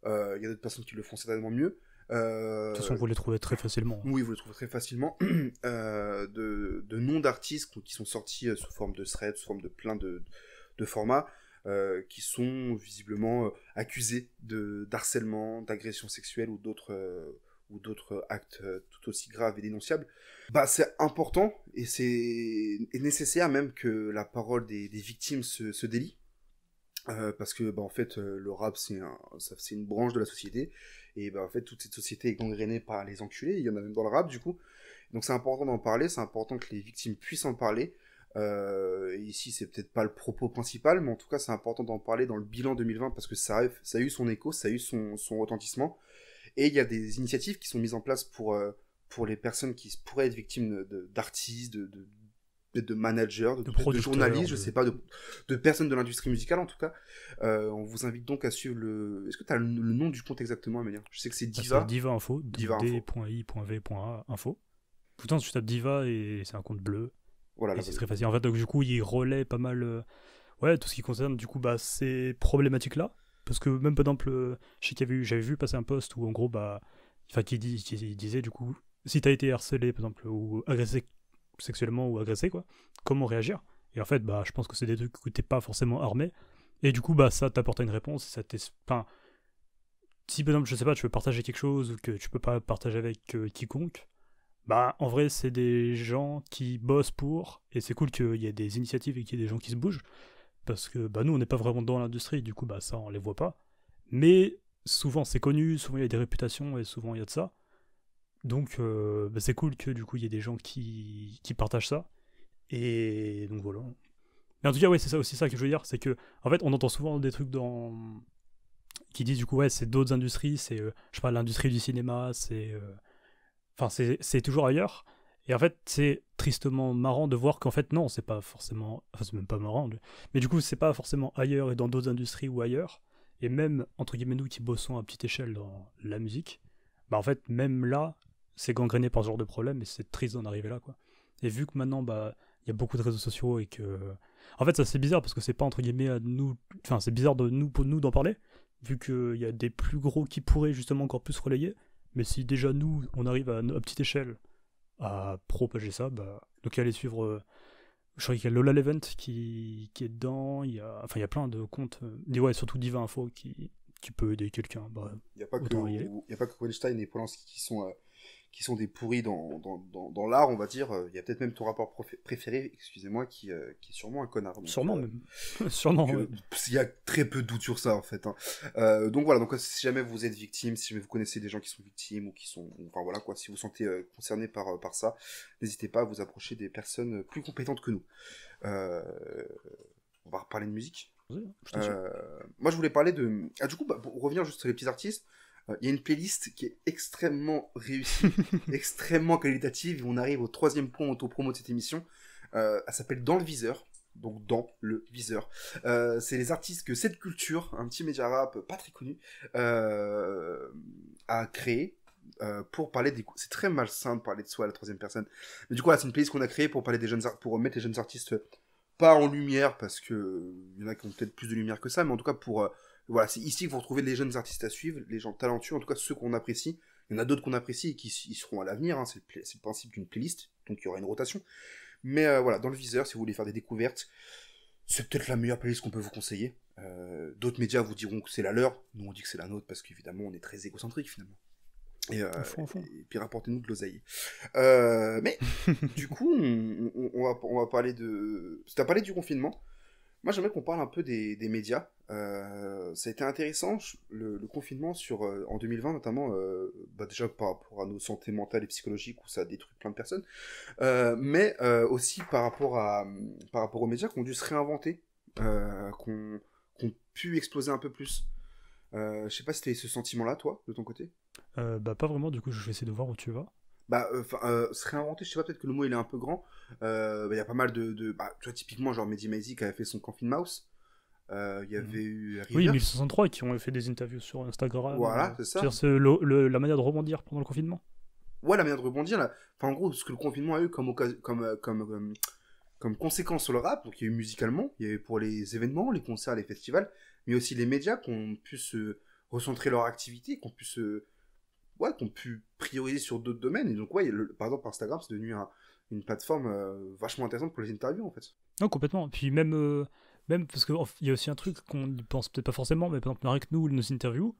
euh, il y a d'autres personnes qui le font certainement mieux. Euh, de toute façon, vous les trouvez très facilement. Oui, vous les trouvez très facilement. de, de noms d'artistes qui sont sortis sous forme de threads, sous forme de plein de, de formats, qui sont visiblement accusés de d'harcèlement, d'agression sexuelle ou d'autres ou d'autres actes euh, tout aussi graves et dénonciables, bah c'est important et c'est nécessaire même que la parole des, victimes se, délie. Euh, parce que bah, en fait euh, le rap c'est une branche de la société et bah, en fait toute cette société est gangrénée par les enculés il y en a même dans le rap du coup donc c'est important d'en parler c'est important que les victimes puissent en parler euh, ici c'est peut-être pas le propos principal mais en tout cas c'est important d'en parler dans le bilan 2020 parce que ça a, ça a eu son écho ça a eu son, son retentissement et il y a des initiatives qui sont mises en place pour, euh, pour les personnes qui pourraient être victimes d'artistes, de, de, de, de, managers, de, journalistes, je sais pas, de, personnes de l'industrie musicale en tout cas. Euh, on vous invite donc à suivre le. Est-ce que tu as le, nom du compte exactement, Amélien Je sais que c'est ah, Diva. Diva Info. Diva D.I.V.A. Info. tu tapes Diva et c'est un compte bleu. Voilà. C'est très facile. En fait, donc, du coup, il relaie pas mal. Euh, ouais, tout ce qui concerne du coup bah, ces problématiques-là. Parce que même par exemple, euh, je sais qu'il j'avais vu passer un post où en gros, bah, enfin, qui, disait du coup, si t'as été harcelé par exemple ou agressé sexuellement ou agressé quoi, comment réagir Et en fait, bah, je pense que c'est des trucs où t'es pas forcément armé. Et du coup, bah, ça t'apporte une réponse. Ça enfin, si par exemple, je sais pas, tu veux partager quelque chose ou que tu peux pas partager avec euh, quiconque, bah, en vrai, c'est des gens qui bossent pour, et c'est cool qu'il y ait des initiatives et qu'il y ait des gens qui se bougent parce que bah, nous, on n'est pas vraiment dans l'industrie, du coup, bah, ça, on les voit pas. Mais souvent, c'est connu, souvent, il y a des réputations et souvent, il y a de ça. Donc, euh, bah, c'est cool que, du coup, il y ait des gens qui, partagent ça. Et donc, voilà. Mais en tout cas, oui, c'est ça aussi ça que je veux dire, c'est que, en fait, on entend souvent des trucs dans qui disent du coup ouais c'est d'autres industries c'est euh, je sais pas l'industrie du cinéma c'est euh, enfin c'est toujours ailleurs et en fait, c'est tristement marrant de voir qu'en fait, non, c'est pas forcément. Enfin, c'est même pas marrant, mais du coup, c'est pas forcément ailleurs et dans d'autres industries ou ailleurs. Et même, entre guillemets, nous qui bossons à petite échelle dans la musique, bah en fait, même là, c'est gangréné par ce genre de problème et c'est triste d'en arriver là, quoi. Et vu que maintenant, bah, il y a beaucoup de réseaux sociaux et que. En fait, ça c'est bizarre parce que c'est pas entre guillemets à nous. Enfin, c'est bizarre de nous, pour nous d'en parler, vu qu'il y a des plus gros qui pourraient justement encore plus relayer. Mais si déjà nous, on arrive à, à petite échelle à propager ça. Bah, donc allez suivre. Euh, je crois qu'il y a Lola Levent qui, est dedans. Il y a, enfin, il y a plein de comptes. Euh, mais ouais, surtout Diva Info qui, peut aider quelqu'un. Bah, il n'y a pas que, il a pas que Weinstein et Polanski qui sont euh, qui sont des pourris dans, dans, dans, l'art, on va dire. Euh, il y a peut-être même ton rapport préféré, excusez-moi, qui, euh, qui est sûrement un connard. sûrement, euh, même. sûrement. Il y a très peu de doute sur ça, en fait. Hein. donc voilà, donc si jamais vous êtes victime, si jamais vous connaissez des gens qui sont victimes ou qui sont. Enfin voilà quoi, si vous sentez concerné par, par ça, n'hésitez pas à vous approcher des personnes plus compétentes que nous. on va reparler de musique. moi je voulais parler de. Ah, du coup, bah, on revient juste sur les petits artistes. Euh, il y a une playlist qui est extrêmement réussie, extrêmement qualitative. On arrive au troisième point auto-promo de cette émission. Euh, elle s'appelle Dans le viseur donc dans le viseur. Euh, c'est les artistes que cette culture, un petit média rap pas très connu, a créé. pour parler des c'est très malsain de parler de soi à la troisième personne mais du coup c'est une playlist qu'on a créée pour parler des jeunes pour mettre les jeunes artistes pas en lumière parce qu'il y en a qui ont peut-être plus de lumière que ça mais en tout cas pour voilà, c'est ici que vous retrouvez les jeunes artistes à suivre, les gens talentueux, en tout cas ceux qu'on apprécie. Il y en a d'autres qu'on apprécie et qui seront à l'avenir, hein. c'est le, principe d'une playlist, donc il y aura une rotation. Mais euh, voilà, dans le viseur, si vous voulez faire des découvertes, c'est peut-être la meilleure playlist qu'on peut vous conseiller. Euh, d'autres médias vous diront que c'est la leur, nous on dit que c'est la nôtre parce qu'évidemment on est très égocentrique finalement. Et, euh, et, puis rapportez-nous de l'oseille. mais du coup, on, va, parler de. Tu as parlé du confinement. Moi, j'aimerais qu'on parle un peu des médias. Euh, ça a été intéressant, le, confinement sur, euh, en 2020 notamment, euh, bah, déjà par rapport à nos santé mentale et psychologique où ça a détruit plein de personnes, mais aussi par rapport, à, mm, par rapport aux médias qui ont dû se réinventer, qu'on qui ont pu exploser un peu plus. je sais pas si t'as ce sentiment-là, toi, de ton côté Bah pas vraiment, du coup je vais essayer de voir où tu vas bah se réinventer je sais pas peut-être que le mot il est un peu grand bah, il y a pas mal de, bah, tu vois typiquement genre Mehdi qui avait fait son confinement Mouse euh, il y mhm. avait eu. River. Oui, 1063 qui ont fait des interviews sur Instagram. Voilà, euh, c'est ça. C'est la manière de rebondir pendant le confinement. Ouais, la manière de rebondir. Là. Enfin, en gros, ce que le confinement a eu comme, comme, euh, comme, comme, conséquence sur le rap, donc il y a eu musicalement, il y a eu pour les événements, les concerts, les festivals, mais aussi les médias qui ont pu se recentrer leur activité, qui ont pu se. Ouais, qui ont pu prioriser sur d'autres domaines. Et donc, ouais, par exemple, Instagram, c'est devenu une plateforme vachement intéressante pour les interviews, en fait. Non, complètement. Puis même. Même parce qu'il y a aussi un truc qu'on ne pense peut-être pas forcément, mais par exemple, avec nous, nos interviews,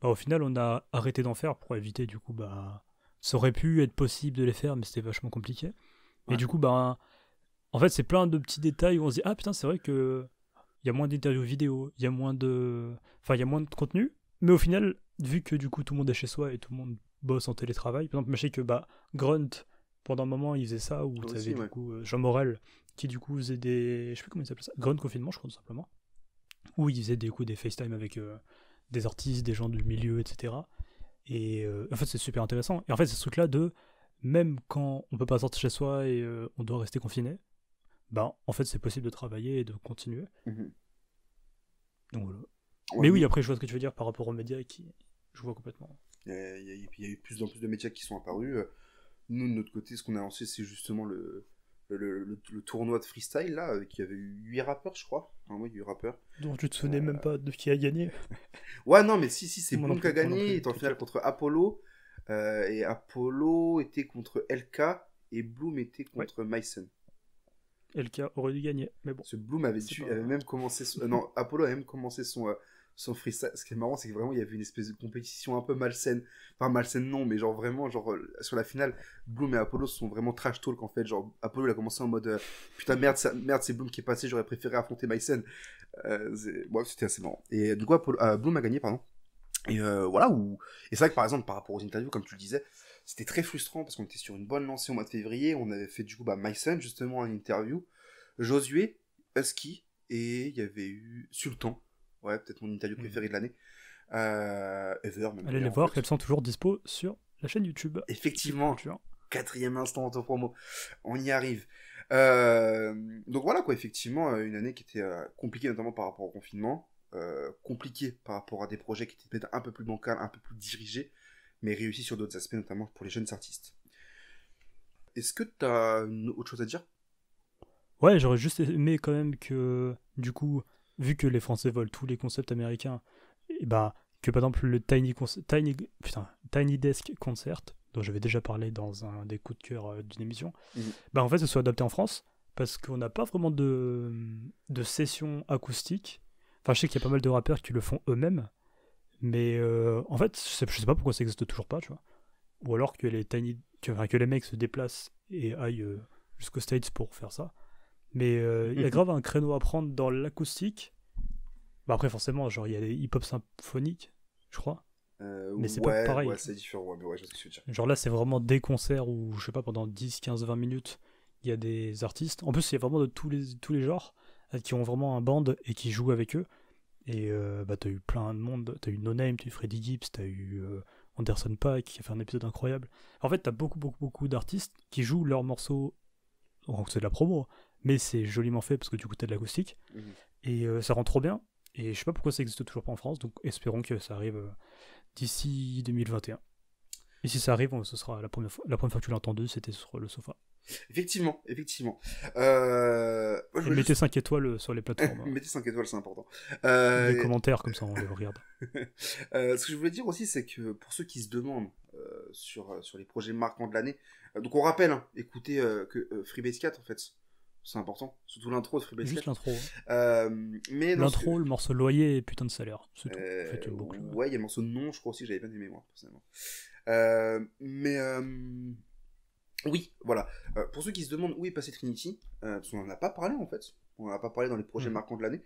bah, au final, on a arrêté d'en faire pour éviter, du coup, bah, ça aurait pu être possible de les faire, mais c'était vachement compliqué. Et du coup, bah, en fait, c'est plein de petits détails où on se dit, ah putain, c'est vrai que il y a moins d'interviews vidéo, il y a moins de, enfin, il y a moins de contenu, mais au final, vu que du coup, tout le monde est chez soi et tout le monde bosse en télétravail, par exemple, je sais que, bah, Grunt, pendant un moment, il faisait ça, où tu avais du coup euh, Jean Morel, qui du coup faisait des. Je sais plus comment il s'appelle ça, Grand Confinement, je crois, tout simplement. Où il faisait des coups des FaceTime avec euh, des artistes, des gens du milieu, etc. Et euh, en fait, c'est super intéressant. Et en fait, c'est ce truc-là de même quand on peut pas sortir chez soi et on doit rester confiné, ben en fait, c'est possible de travailler et de continuer. Mhm. Donc voilà. mais oui, après, je vois ce que tu veux dire par rapport aux médias qui. Je vois complètement. Il y a, il y a eu plus en plus de médias qui sont apparus. Nous, de notre côté, ce qu'on a lancé, c'est justement le, le, tournoi de freestyle là, euh, qui avait eu 8 rappeurs, je crois. Enfin, oui, 8 rappeurs. Donc tu te souvenais même euh, pas de qui a gagné. ouais, non, mais si, si, c'est Bloom qui a gagné. Il était en finale contre Apollo. Euh, et Apollo était contre LK. Et Bloom était contre Myson. LK aurait dû gagner, mais bon. Ce Bloom avait, avait même commencé. Son... non, Apollo avait même commencé son, ce qui est marrant, c'est que vraiment, il y avait une espèce de compétition un peu malsaine. Enfin, malsaine, non, mais genre vraiment, genre, euh, sur la finale, Bloom et Apollo sont vraiment trash talk en fait. Genre, Apollo, a commencé en mode euh, putain, merde, merde c'est Bloom qui est passé, j'aurais préféré affronter Mycen. Euh, c'était assez marrant. Et euh, du coup, Bloom a gagné, pardon. Et voilà, ou et c'est vrai que par exemple, par rapport aux interviews, comme tu le disais, c'était très frustrant parce qu'on était sur une bonne lancée au mois de février. On avait fait du coup bah, Mycen, justement, en interview. Josué, Husky, et il y avait eu Sultan Ouais, peut-être mon interview mm. préférée de l'année. Euh, ever, même Allez les voir, qu'elles sont toujours dispo sur la chaîne YouTube. Effectivement, quatrième instant en promo On y arrive. Euh, donc voilà, quoi, effectivement, euh, une année qui était euh, compliquée, notamment par rapport au confinement. compliquée par rapport à des projets qui étaient peut-être un peu plus bancal un peu plus dirigés, mais réussis sur d'autres aspects, notamment pour les jeunes artistes. Est-ce que tu as autre chose à dire Ouais, j'aurais juste aimé quand même que, du coup, vu que les Français volent tous les concepts américains, et eh bah, ben, que par exemple le Tiny, Tiny, Tiny Desk Concert, dont j'avais déjà parlé dans un des coups de cœur euh, d'une émission, bah en fait, ce soit adapté en France, parce qu'on n'a pas vraiment de, de session acoustique. Enfin, je sais qu'il y a pas mal de rappeurs qui le font eux-mêmes, mais euh, en fait, je sais, sais pas pourquoi ça existe toujours pas, tu vois. Ou alors que les, tiny, que les mecs se déplacent et aillent euh, jusqu'aux States pour faire ça. Mais euh, il y a mhm. grave un créneau à prendre dans l'acoustique. Bah après, forcément, genre, il y a les hip-hop symphoniques, je crois. Euh, mais c'est pas pareil. Ouais, c'est différent, je sais ce que veux dire. Genre là, c'est vraiment des concerts où, je sais pas, pendant 10, 15, 20 minutes, il y a des artistes. En plus, il y a vraiment de tous les, tous les genres euh, qui ont vraiment un band et qui jouent avec eux. Et tu bah, t'as eu plein de monde. T'as eu No Name, t'as eu Freddy Gibbs, t'as eu Anderson Paak qui a fait un épisode incroyable. En fait, t'as beaucoup, beaucoup, beaucoup d'artistes qui jouent leurs morceaux. Donc, c'est de la promo, hein mais c'est joliment fait parce que du coup t'as de l'acoustique mhm. et euh, ça rend trop bien. Et je sais pas pourquoi ça existe toujours pas en France, donc espérons que ça arrive euh, d'ici 2021. Et si ça arrive, ce sera la première fois, la première fois que tu l'entends, c'était sur le sofa. Effectivement, effectivement. Euh... mettez 5 étoiles euh, sur les plateformes. Hein. mettez 5 étoiles, c'est important. Euh... commentaires, comme ça, on les regarde. ce que je voulais dire aussi, c'est que pour ceux qui se demandent sur, sur les projets marquants de l'année, donc on rappelle, hein, écoutez, que Freebase 4, en fait, c'est important. Surtout l'intro de Free Juste l'intro. Euh, l'intro, le morceau loyer et putain de salaire. C'est euh, Ouais, il y a le morceau non, je crois aussi, j'avais pas aimé moi, personnellement. Euh, mais oui, voilà. pour ceux qui se demandent où est passé Trinity, on qu'on n'en a pas parlé en fait. On n'en a pas parlé dans les projets mm. marquants de l'année.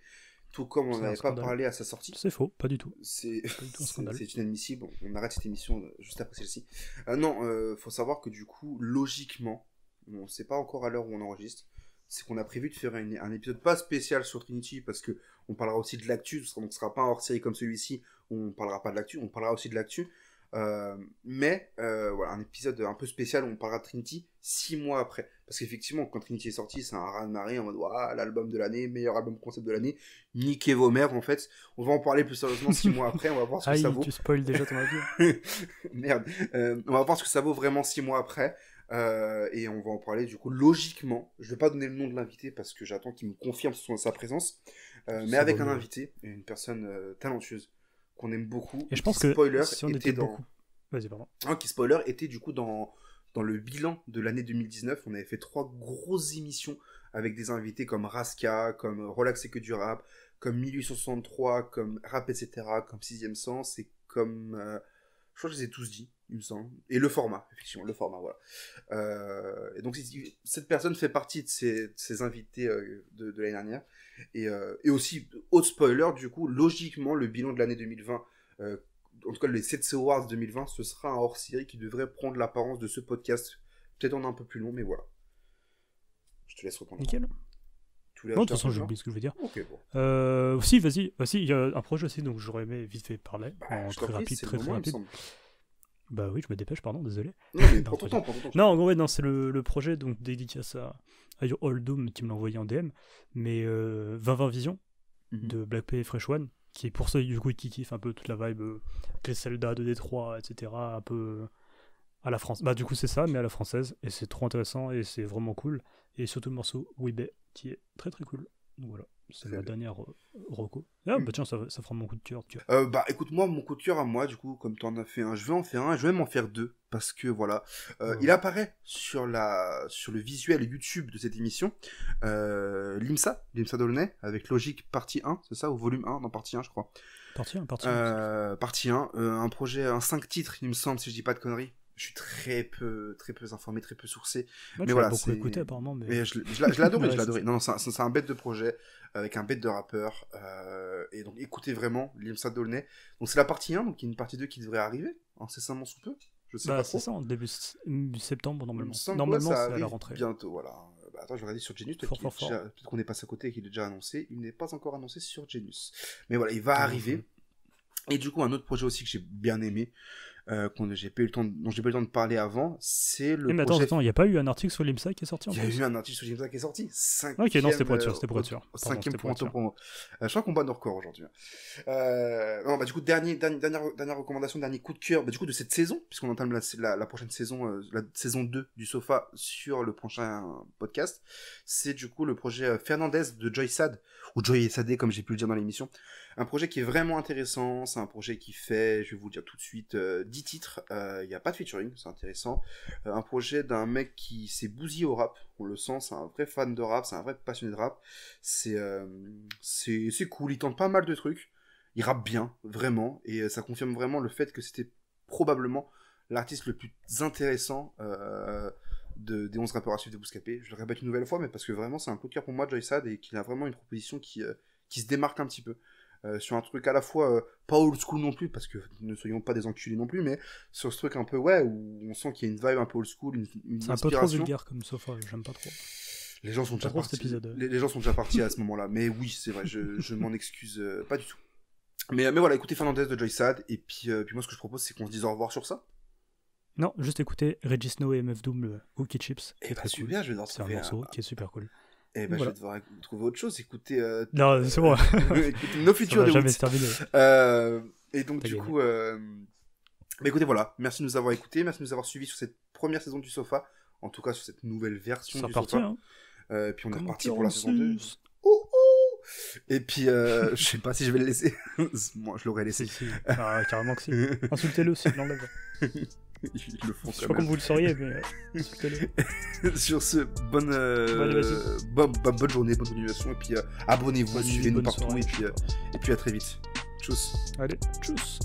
Tout comme on n'avait pas parlé à sa sortie. C'est faux, pas du tout. C'est inadmissible. On arrête cette émission juste après celle-ci. non, faut savoir que du coup, logiquement, on ne sait pas encore à l'heure où on enregistre, c'est qu'on a prévu de faire un épisode pas spécial sur Trinity parce que on parlera aussi de l'actu, donc ce sera pas un hors-série comme celui-ci où on parlera pas de l'actu, on parlera aussi de l'actu. Euh, mais euh, voilà, un épisode un peu spécial où on parlera de Trinity six mois après. Parce qu'effectivement, quand Trinity est sorti, c'est un raz de marée en mode wa l'album de l'année, meilleur album concept de l'année, niquez vos mères en fait. On va en parler plus sérieusement six mois après, on va voir ce que ça vaut. Tu spoil déjà ton avis. Merde, euh, on va voir ce que ça vaut vraiment six mois après. Euh, et on va en parler du coup logiquement. Je ne vais pas donner le nom de l'invité parce que j'attends qu'il me confirme sa présence. Euh, mais avec un invité, une personne euh, talentueuse qu'on aime beaucoup. Et je pense que spoiler si on était, dans... Vas-y, pardon. qui ah, spoiler était du coup dans, dans le bilan de l'année 2019. On avait fait trois grosses émissions avec des invités comme Raska, comme Relax et que du rap, comme 1863, comme Rap etc, comme Sixième Sens et comme je crois que je les ai tous dit il me semble. Et le format, effectivement, le format, voilà. Euh, et donc, cette personne fait partie de ces, invités euh, de, l'année dernière. Et, euh, et aussi, autre spoiler, du coup, logiquement, le bilan de l'année 2020, en tout cas les 7 Awards 2020, ce sera un hors-série qui devrait prendre l'apparence de ce podcast. Peut-être en un peu plus long, mais voilà. Je te laisse reprendre. Nickel. de toute façon, j'ai oublié ce que je veux dire. Ok, bon. si, vas-y. il y a un projet aussi, donc j'aurais aimé vite fait parler. Bah, très rapide, très, très, rapide. Bah oui, je me dépêche, pardon, désolé. Non, en gros, non, c'est le, projet, donc dédicace à, à Your Old Doom qui me l'a envoyé en DM, mais 2020 euh, Vision mhm. de Black Fresh One, qui est pour ça, du coup, qui kiffent un peu toute la vibe, des euh, Zelda de Détroit, etc., un peu euh, à la France. Bah, du coup, c'est ça, mais à la française, et c'est trop intéressant, et c'est vraiment cool, et surtout le morceau Weebay, qui est très très cool. Donc voilà. C'est la dernière Rocco. Ah, hmm. bah tiens, ça, ça, fera mon coup de cœur. Euh, bah écoute, moi, mon coup de cœur à moi, du coup, comme tu en as fait un, je vais en faire un, je vais même en faire deux. Parce que voilà, euh, il apparaît sur, la, sur le visuel YouTube de cette émission, euh, l'IMSA, l'IMSA Dolnay, avec Logique partie 1, c'est ça, au volume 1, dans partie 1, je crois. Partie 1, partie 1. partie 1, un projet, un 5 titres, il me semble, si je dis pas de conneries je suis très peu, très peu informé, très peu sourcé. mais voilà, beaucoup écouté Mais, je, Non, non c'est un bête de projet euh, avec un bête de rappeur. Euh, et donc, écoutez vraiment Liam Dolnay. Donc, c'est la partie 1, donc il y a une partie 2 qui devrait arriver hein, incessamment sous peu. Je sais bah, pas C'est ça, en début septembre normalement. normalement, c'est la rentrée. Bientôt, voilà. Bah, attends, je vais regarder sur Genius. Peut-être qu'on est passé à côté et qu'il est déjà annoncé. Il n'est pas encore annoncé sur Genius. Mais voilà, il va ah, arriver. Et du coup, un autre projet aussi que j'ai bien aimé, euh, qu'on, j'ai pas eu le temps, dont j'ai pas eu le temps de parler avant, c'est le. Eh, mais projet... attends, attends, il n'y a pas eu un article sur l'IMSA qui est sorti Il y a eu un article sur l'IMSA qui est sorti. Cinquième, ok, non, c'était pour être sûr, euh, c'était pour sûr. cinquième pour, euh, je crois qu'on bat nos records aujourd'hui. Hein. Euh, non, bah du coup, dernier, dernière, dernière recommandation, dernier coup de cœur, bah, du coup, de cette saison, puisqu'on entame la, la, prochaine saison, la saison 2 du Sofa sur le prochain podcast, c'est du coup le projet Fernandez de Joy ou Joy comme j'ai pu le dire dans l'émission. Un projet qui est vraiment intéressant, c'est un projet qui fait, je vais vous dire tout de suite, titres, euh, il n'y a pas de featuring, c'est intéressant. Euh, un projet d'un mec qui s'est bousillé au rap, on le sent, c'est un vrai fan de rap, c'est un vrai passionné de rap. C'est euh, c'est cool, il tente pas mal de trucs, il rappe bien, vraiment, et ça confirme vraiment le fait que c'était probablement l'artiste le plus intéressant de, des 11 rappeurs à suivre de Bouscapé. Je le répète une nouvelle fois, mais parce que vraiment, c'est un coup de cœur pour moi, Joy Sad, et qu'il a vraiment une proposition qui, qui se démarque un petit peu. Euh, sur un truc à la fois euh, pas old school non plus, parce que ne soyons pas des enculés non plus, mais sur ce truc un peu, ouais, où on sent qu'il y a une vibe un peu old school, une, une C'est un peu trop vulgaire comme sofa, j'aime pas trop. Les gens sont déjà partis. les, gens sont déjà partis à ce moment-là, mais oui, c'est vrai, je, je m'en excuse euh, pas du tout. Mais, mais voilà, écoutez Fernandez de Joy Sad, et puis, puis moi ce que je propose, c'est qu'on se dise au revoir sur ça. Non, juste écoutez Reggie Snow et MF Doom, le Hookie Chips. Et eh ben, super, je vais C'est un morceau qui est super cool. Eh ben, je vais devoir trouver autre chose. Écoutez. Euh, non, c'est bon. écoutez nos futurs euh, et donc, du coup. Euh, bah, écoutez, voilà. Merci de nous avoir écoutés. Merci de nous avoir suivis sur cette première saison du sofa. En tout cas, sur cette nouvelle version du parti, sofa. Hein. puis on est reparti pour la saison 2. et puis, je sais pas si je vais le laisser. Moi, je l'aurais laissé. Ah, carrément que si. Insultez-le je l'enlève. Ils le font Je crois pas vous le sauriez, mais euh, Sur ce, euh, bonne, bonne journée, bonne animation, Et puis euh, abonnez-vous, suivez-nous partout. et, puis, et puis à très vite. Tchuss. Allez, tchuss.